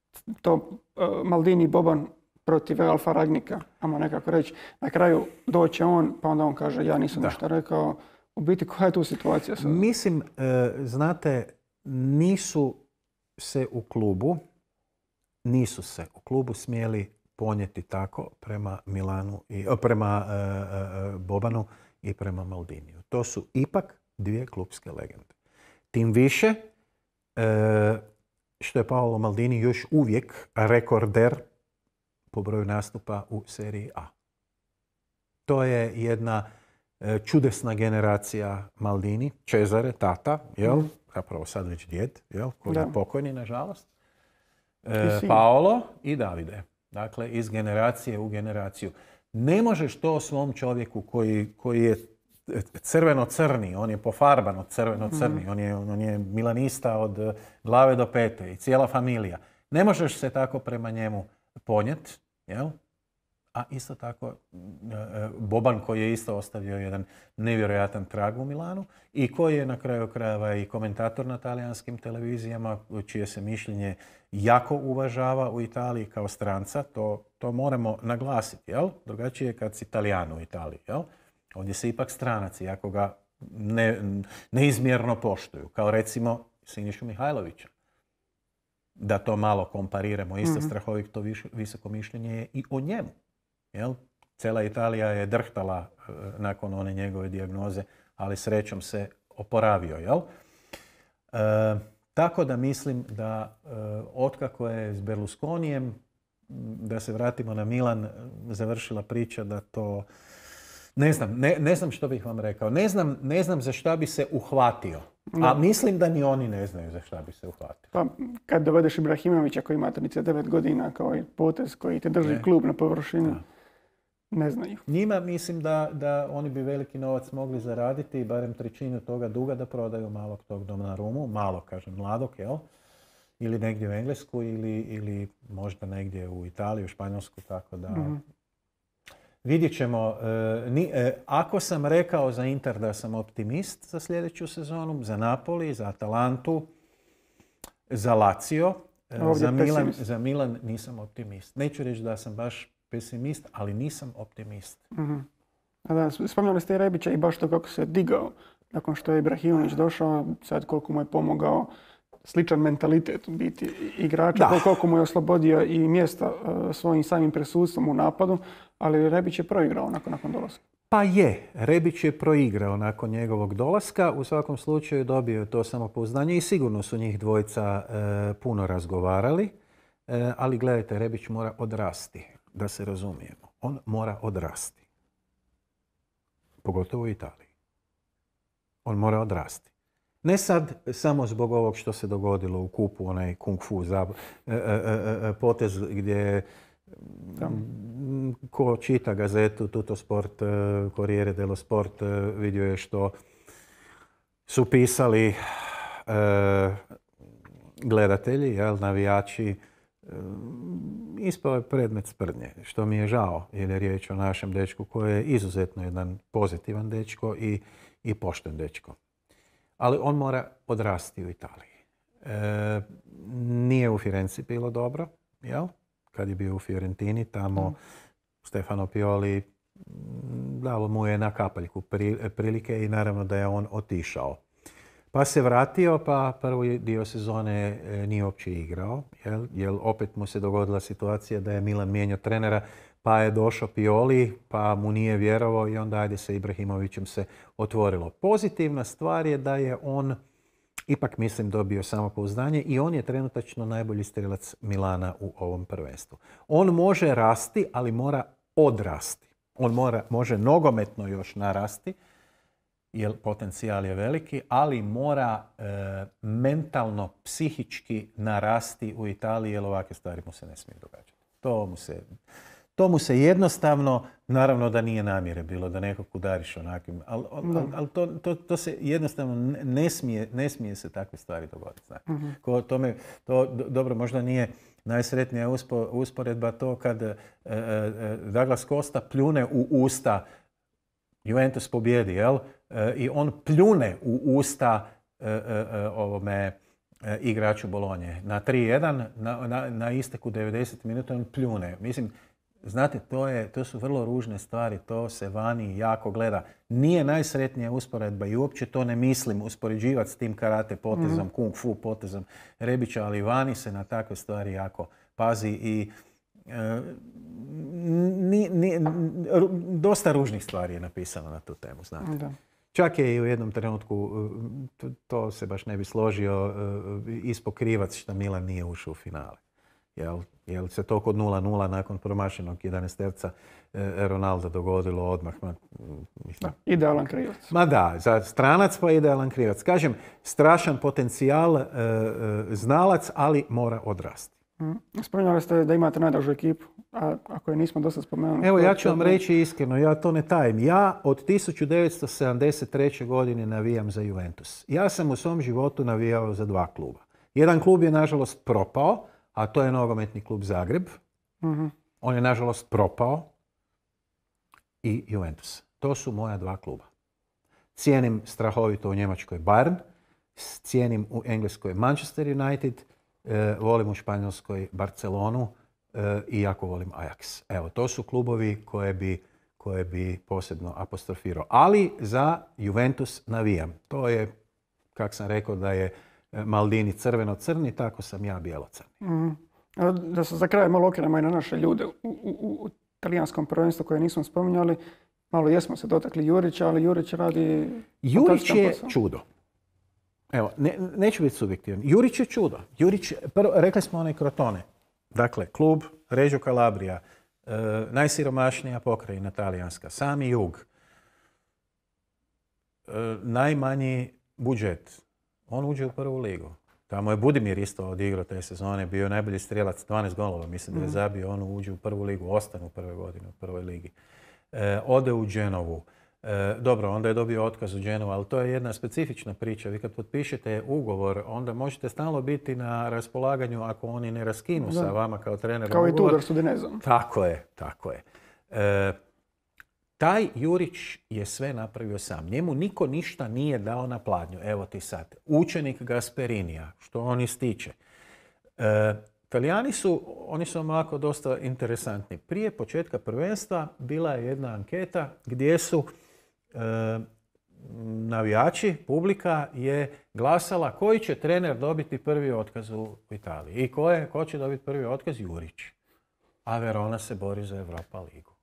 to e, Maldini Boban protiv Alfa Ragnika, ajmo nekako reći. Na kraju doće on, pa onda on kaže ja nisam ništa rekao. U biti koja je tu situacija Mislim, e, znate, nisu se u klubu, nisu se u klubu smjeli ponijeti tako prema Milanu i e, prema Bobanu i prema Maldiniju. To su ipak dvije klubske legende. Tim više e, što je Paolo Maldini još uvijek rekorder po broju nastupa u seriji A. To je jedna e, čudesna generacija Maldini, Čezare, tata, jel? Mhm. Zapravo sad već djed, jel? Koji je pokojni, nažalost. E, Paolo i Davide. Dakle, iz generacije u generaciju. Ne možeš to svom čovjeku koji, koji je e, crveno-crni, on je pofarban od crveno-crni, mhm. on, je, on je milanista od e, glave do pete i cijela familija. Ne možeš se tako prema njemu ponjeti. jel? A isto tako e, Boban koji je isto ostavio jedan nevjerojatan trag u Milanu i koji je na kraju krajeva i komentator na talijanskim televizijama, čije se mišljenje jako uvažava u Italiji kao stranca, to to moramo naglasiti, jel? Drugačije je kad si italijan u Italiji, jel? Ovdje se ipak stranaci jako ga neizmjerno poštuju, kao recimo Sinišu Mihajlovića. Da to malo kompariramo, isto mm to visoko mišljenje je i o njemu. Jel? Cela Italija je drhtala e, nakon one njegove dijagnoze, ali srećom se oporavio. Jel? E, tako da mislim da e, otkako je s Berlusconijem da se vratimo na Milan, završila priča da to... Ne znam, ne, ne znam što bih vam rekao. Ne znam, ne znam za šta bi se uhvatio. A mislim da ni oni ne znaju za šta bi se uhvatio. Pa, kad dovedeš Ibrahimovića koji ima 39 godina kao potez koji te drži ne. klub na površini, da. ne znaju. Njima mislim da, da oni bi veliki novac mogli zaraditi i barem trećinu toga duga da prodaju malog tog doma na rumu. Malo, kažem, mladog, jel? ili negdje u Englesku ili, ili možda negdje u Italiju, Španjolsku, tako da... mm Vidjet ćemo, e, ni, e, ako sam rekao za Inter da sam optimist za sljedeću sezonu, za Napoli, za Atalantu, za Lazio, e, za, Milan, za Milan nisam optimist. Neću reći da sam baš pesimist, ali nisam optimist. mm da, ste i Rebića i baš to kako se digao nakon što je Ibrahimović došao, sad koliko mu je pomogao sličan mentalitet biti igrača, koliko mu je oslobodio i mjesta e, svojim samim prisustvom u napadu, ali Rebić je proigrao nakon, nakon dolaska. Pa je, Rebić je proigrao nakon njegovog dolaska, u svakom slučaju dobio je to samopouzdanje i sigurno su njih dvojca e, puno razgovarali, e, ali gledajte, Rebić mora odrasti, da se razumijemo. On mora odrasti. Pogotovo u Italiji. On mora odrasti. Ne sad samo zbog ovog što se dogodilo u kupu, onaj kung fu e, e, e, potez gdje mm, ko čita gazetu Tuto Sport, Corriere dello Sport, vidio je što su pisali gledatelji, jel, navijači, ispao je predmet sprdnje, što mi je žao, jer je riječ o našem dečku koji je izuzetno jedan pozitivan dečko i, i pošten dečko ali on mora odrasti u Italiji. E, nije u Firenci bilo dobro, jel? Kad je bio u Fiorentini, tamo Stefano Pioli mm, mu je na kapaljku prilike i naravno da je on otišao. Pa se vratio, pa prvi dio sezone e, nije uopće igrao, jel? jel opet mu se dogodila situacija da je Milan mijenio trenera, pa je došao Pioli, pa mu nije vjerovao i onda ajde sa Ibrahimovićem se otvorilo. Pozitivna stvar je da je on ipak mislim dobio samopouzdanje i on je trenutačno najbolji strelac Milana u ovom prvenstvu. On može rasti, ali mora odrasti. On mora, može nogometno još narasti, jer potencijal je veliki, ali mora e, mentalno, psihički narasti u Italiji, jer ovakve stvari mu se ne smiju događati. To mu se to mu se jednostavno, naravno da nije namjere bilo da nekog udariš onakvim, ali al, to, to, se jednostavno ne smije, ne smije se takve stvari dogoditi. Znači. Ko tome, to dobro možda nije najsretnija usporedba to kad e, e, e, Douglas Costa pljune u usta, Juventus pobjedi, jel? E, I on pljune u usta e, ovome igraču Bolonje. Na 3-1, na, na, na isteku 90 minuta on pljune. Mislim, Znate, to, je, to su vrlo ružne stvari, to se vani jako gleda. Nije najsretnija usporedba i uopće to ne mislim uspoređivati s tim karate potezom, mm. kung fu potezom Rebića, ali vani se na takve stvari jako pazi i e, dosta ružnih stvari je napisano na tu temu, znate. Čak je i u jednom trenutku, e, to se baš ne bi složio, e, ispokrivac što Milan nije ušao u finale. Jel, jel se to kod 0-0 nakon promašenog 11 terca e, dogodilo odmah? Mm, idealan krivac. Ma da, za stranac pa idealan krivac. Kažem, strašan potencijal e, e, znalac, ali mora odrasti. Mm. Spominjali ste da imate najdražu ekipu, a ako je nismo dosta spomenuli... Evo, ja ću vam reći iskreno, ja to ne tajem. Ja od 1973. godine navijam za Juventus. Ja sam u svom životu navijao za dva kluba. Jedan klub je, nažalost, propao, a to je nogometni klub Zagreb. Mhm. On je nažalost propao i Juventus. To su moja dva kluba. Cijenim strahovito u Njemačkoj Bayern, cijenim u Engleskoj Manchester United, e, volim u Španjolskoj Barcelonu e, i jako volim Ajax. Evo, to su klubovi koje bi, koje bi posebno apostrofirao. Ali za Juventus navijam. To je, kako sam rekao, da je E, Maldini crveno-crni, tako sam ja bijelo-crni. Mhm. Da se za kraj malo okrenemo i na naše ljude u, talijanskom prvenstvu koje nismo spominjali. Malo jesmo se dotakli Jurića, ali Jurić radi... Jurić je čudo. Evo, neću biti subjektivan. Jurić je čudo. rekli smo onaj krotone. Dakle, klub Režo Kalabrija, e, najsiromašnija pokrajina talijanska, sami jug, e, najmanji budžet, on uđe u prvu ligu. Tamo je Budimir isto odigrao te sezone, bio najbolji strelac, 12 golova mislim da je mhm. zabio, on uđe u prvu ligu, ostane u prvoj godini u prvoj ligi. E, ode u Dženovu. E, dobro, onda je dobio otkaz u Dženovu, ali to je jedna specifična priča. Vi kad potpišete ugovor, onda možete stalno biti na raspolaganju ako oni ne raskinu sa vama kao trener. Kao ugovor. i Tudor Tako je, tako je. E, taj Jurić je sve napravio sam. Njemu niko ništa nije dao na pladnju. Evo ti sad. Učenik Gasperinija, što on ističe. Italijani e, su, oni su ovako dosta interesantni. Prije početka prvenstva bila je jedna anketa gdje su e, navijači, publika je glasala koji će trener dobiti prvi otkaz u Italiji. I ko, je, ko će dobiti prvi otkaz? Jurić. A Verona se bori za Europa ligu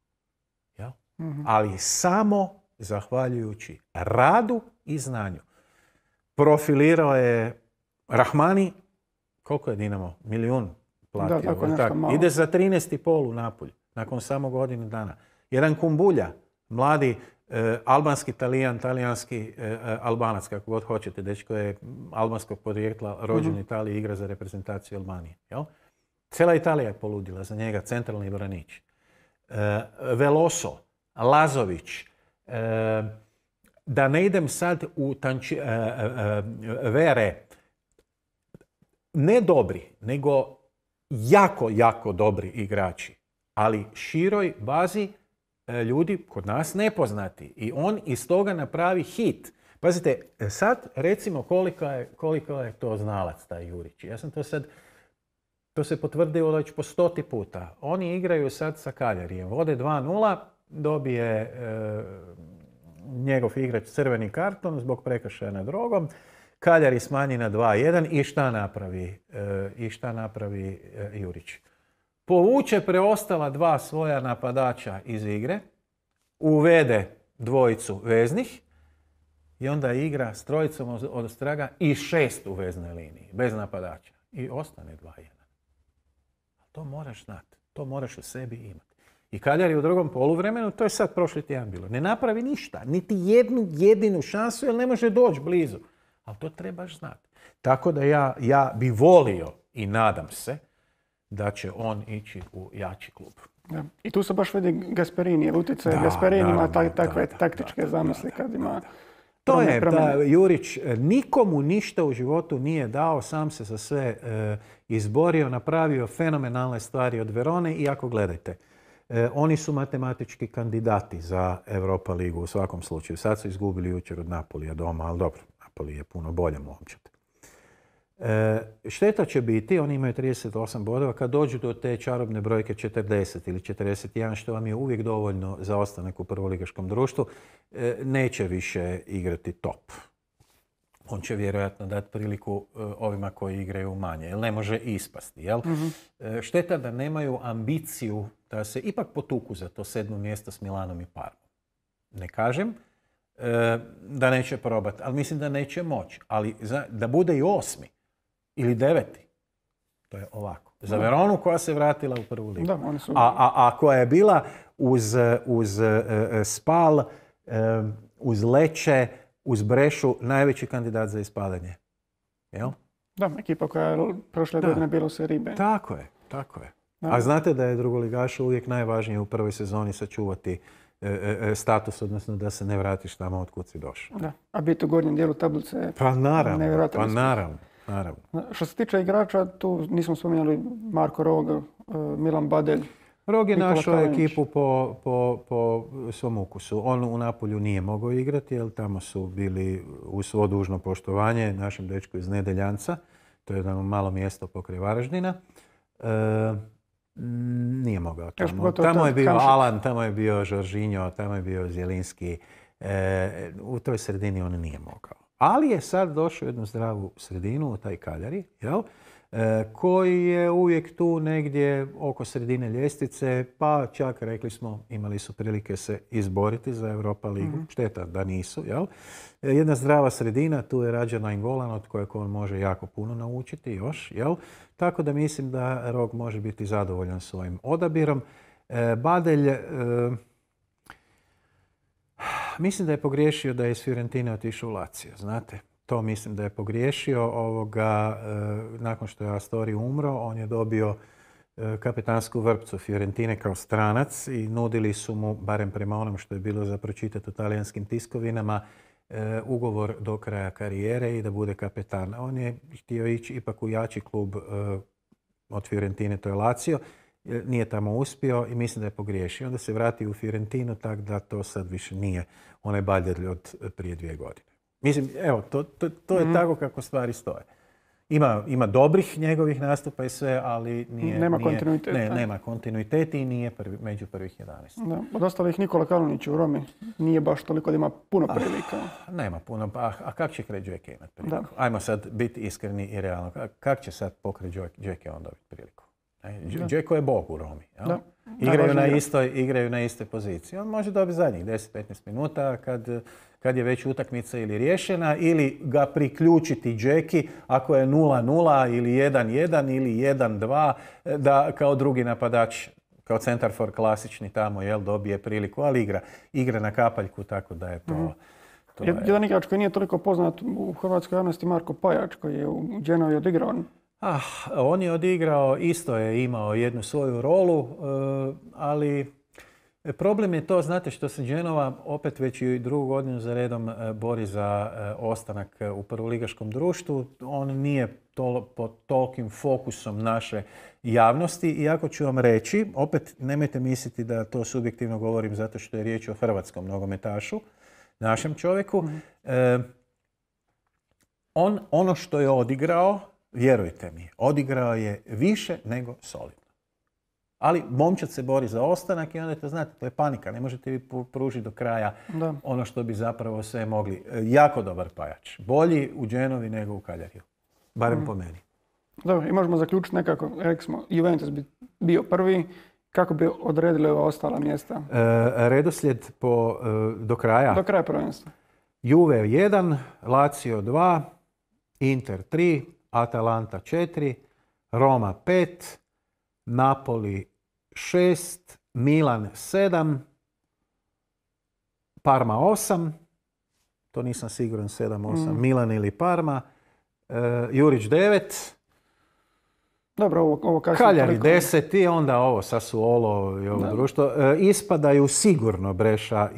ali samo zahvaljujući radu i znanju. Profilirao je Rahmani, koliko je Dinamo? Milijun platio. tako, Ide za 13,5 u Napolj, nakon samo godinu dana. Jedan kumbulja, mladi e, albanski talijan, talijanski e, e, albanac, kako god hoćete, dečko je albanskog porijekla, rođen u mhm. Italiji, igra za reprezentaciju Albanije. Jel? Cela Italija je poludila za njega, centralni branić. Veloso, Lazović, eh, da ne idem sad u tanči, eh, eh, vere, ne dobri, nego jako, jako dobri igrači, ali široj bazi ljudi kod nas nepoznati. I on iz toga napravi hit. Pazite, sad recimo koliko je, koliko to znalac taj Jurić. Ja sam to sad, to se potvrdilo već po stoti puta. Oni igraju sad sa Kaljarijem, vode 2 dobije e, njegov igrač crveni karton zbog prekršaja na drogom. Kaljari smanji na 2-1 i šta napravi, e, i šta napravi e, Jurić? Povuče preostala dva svoja napadača iz igre, uvede dvojicu veznih i onda igra s trojicom od, straga i šest u veznoj liniji, bez napadača. I ostane 2-1. To moraš znati, to moraš u sebi imati. I Kaljar je u drugom poluvremenu, to je sad prošli tjedan bilo, ne napravi ništa, niti jednu jedinu šansu jer ne može doći blizu. Ali to trebaš znati. Tako da ja, ja bi volio i nadam se da će on ići u jači klub. I tu se baš vidi Gasperini, utjecaj Gasperini ima takve taktičke da, zamisli kad ima... To je, da, Jurić, e, nikomu ništa u životu nije dao, sam se za sve e, izborio, napravio fenomenalne stvari od Verone i ako gledajte, E, oni su matematički kandidati za Europa ligu u svakom slučaju. Sad su izgubili jučer od Napolija doma, ali dobro, Napoli je puno bolje momčad. E, šteta će biti, oni imaju 38 bodova, kad dođu do te čarobne brojke 40 ili 41, što vam je uvijek dovoljno za ostanak u prvoligaškom društvu, e, neće više igrati top. On će vjerojatno dati priliku ovima koji igraju manje, jer ne može ispasti. Jel? Mhm. šteta da nemaju ambiciju da se ipak potuku za to sedmo mjesto s Milanom i Parmom. Ne kažem e, da neće probati, ali mislim da neće moći. Ali da bude i osmi ili deveti, to je ovako. Za Veronu koja se vratila u prvu ligu. a, a, koja je bila uz, e, e, spal, uz leće, uz brešu, najveći kandidat za ispadanje. Jel? Da, ekipa koja je prošle godine bila u Ribe. Tako je, tako je. A znate da je drugoligašu uvijek najvažnije u prvoj sezoni sačuvati e, e, e, status, odnosno da se ne vratiš tamo od kud si došao. Da, a biti u gornjem dijelu tablice je pa naravno, Pa naravno, naravno. Što se tiče igrača, tu nismo spominjali Marko Rog, Milan Badelj. Rog je našao ekipu po, svom ukusu. On u Napolju nije mogao igrati, jer tamo su bili u svo dužno poštovanje našem dečku iz Nedeljanca. To je jedno malo mjesto pokraj Varaždina. Mm, nije mogao tamo. je bio Alan, tamo je bio Žoržinjo, tamo je bio Zjelinski. E, u toj sredini on nije mogao. Ali je sad došao u jednu zdravu sredinu, u taj Kaljari, jel? E, koji je uvijek tu negdje oko sredine ljestvice, pa čak rekli smo imali su prilike se izboriti za Europa ligu, mhm. šteta da nisu, jel? E, jedna zdrava sredina, tu je rađena Ingolan od kojeg on može jako puno naučiti još, jel? Tako da mislim da Rog može biti zadovoljan svojim odabirom. E, Badelj, mislim da je pogriješio da je iz Fiorentine otišao u Lazio, znate to mislim da je pogriješio. Ovoga, e, nakon što je Astori umro, on je dobio e, kapetansku vrpcu Fiorentine kao stranac i nudili su mu, barem prema onom što je bilo za pročitati u talijanskim tiskovinama, e, ugovor do kraja karijere i da bude kapetan. On je htio ići ipak u jači klub od Fiorentine, to je Lazio. Nije tamo uspio i mislim da je pogriješio. Onda se vrati u Fiorentinu tako da to sad više nije onaj baljer od prije dvije godine. Mislim, evo, to, to, to je mhm. tako kako stvari stoje. Ima, ima dobrih njegovih nastupa i sve, ali nije... Nema nema kontinuiteti i nije prvi, među prvih 11. Da, od ostalih Nikola Kalunić u Romi nije baš toliko da ima puno ah, prilika. nema puno, pa, ah, a, kak će kreći Đeke imat priliku? Da. Ajmo sad biti iskreni i realno. Kak će sad pokret džeke onda dobiti priliku? Džeko je bog u Romi. Igraju, na istoj, igraju na istoj poziciji. On može dobiti zadnjih 10-15 minuta kad kad je već utakmica ili rješena ili ga priključiti džeki ako je 0-0 ili 1-1 ili 1-2 e, da kao drugi napadač kao centar for klasični tamo jel dobije priliku, ali igra, igra na kapaljku tako da je to... mm to je... Jedan igrač koji nije toliko poznat u hrvatskoj javnosti Marko Pajač koji je u Genovi odigrao Ah, on je odigrao, isto je imao jednu svoju rolu, e, ali E, problem je to, znate, što se Genova opet već i drugu godinu za redom e, bori za e, ostanak u prvoligaškom društvu. On nije pod tolkim fokusom naše javnosti. Iako ću vam reći, opet nemojte misliti da to subjektivno govorim zato što je riječ o hrvatskom nogometašu, našem čovjeku. Mhm. on ono što je odigrao, vjerujte mi, odigrao je više nego solidno. Ali momčad se bori za ostanak i onda to znate, to je panika. Ne možete vi pružiti do kraja ono što bi zapravo sve mogli. E, jako dobar pajač. Bolji u Dženovi nego u Kaljariju. Barem mhm. po meni. Dobro, i možemo zaključiti nekako. Rekli smo, Juventus bi bio prvi. Kako bi odredili ova ostala mjesta? Redosljed redoslijed e, do kraja? Do kraja prvenstva. Juve 1, Lazio 2, Inter 3, Atalanta 4, Roma 5, Napoli 6, Milan 7, Parma 8, to nisam siguran 7-8, mm. Milan ili Parma, uh, Jurić 9, dobro, ovo, ovo Kaljari 10 i onda ovo Sassuolo i ovo da. društvo. E, ispadaju sigurno Breša i,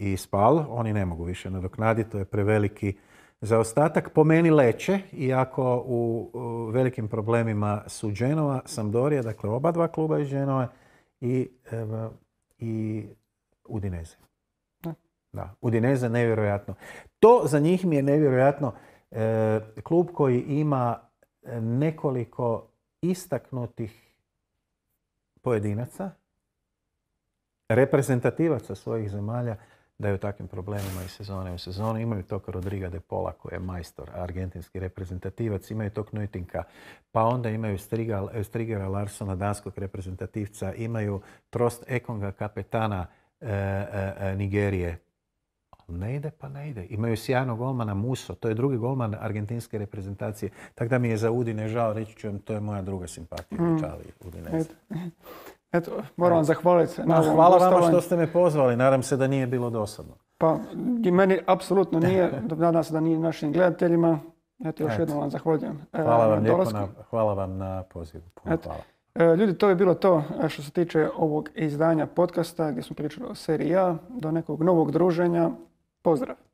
i, i Spal. Oni ne mogu više nadoknaditi, to je preveliki Zaostatak po meni leće, iako u velikim problemima su Dženova, Sampdoria, dakle oba dva kluba iz Dženova i, i Udineze. Da, Udineze nevjerojatno. To za njih mi je nevjerojatno e, klub koji ima nekoliko istaknutih pojedinaca, reprezentativaca svojih zemalja, da je u takvim problemima i sezone u sezonu. Imaju tog Rodriga de Pola koji je majstor, argentinski reprezentativac, imaju tog Nuitinka, pa onda imaju eh, Strigera Larsona, danskog reprezentativca, imaju Trost Ekonga, kapetana eh, eh, Nigerije. Ne ide, pa ne ide. Imaju sjajnog golmana Muso, to je drugi golman argentinske reprezentacije. Tako da mi je za Udine žao, reći ću vam, to je moja druga simpatija u mm. Italiji, Eto, moram vam zahvaliti. Na hvala vam što ste me pozvali. Nadam se da nije bilo dosadno. Pa, i meni apsolutno nije. Nadam se da nije našim gledateljima. Eto, još jednom vam zahvaljujem. E, hvala vam, na, hvala vam na pozivu. E, ljudi, to je bilo to e, što se tiče ovog izdanja podcasta gdje smo pričali o seriji A. Do nekog novog druženja. Pozdrav!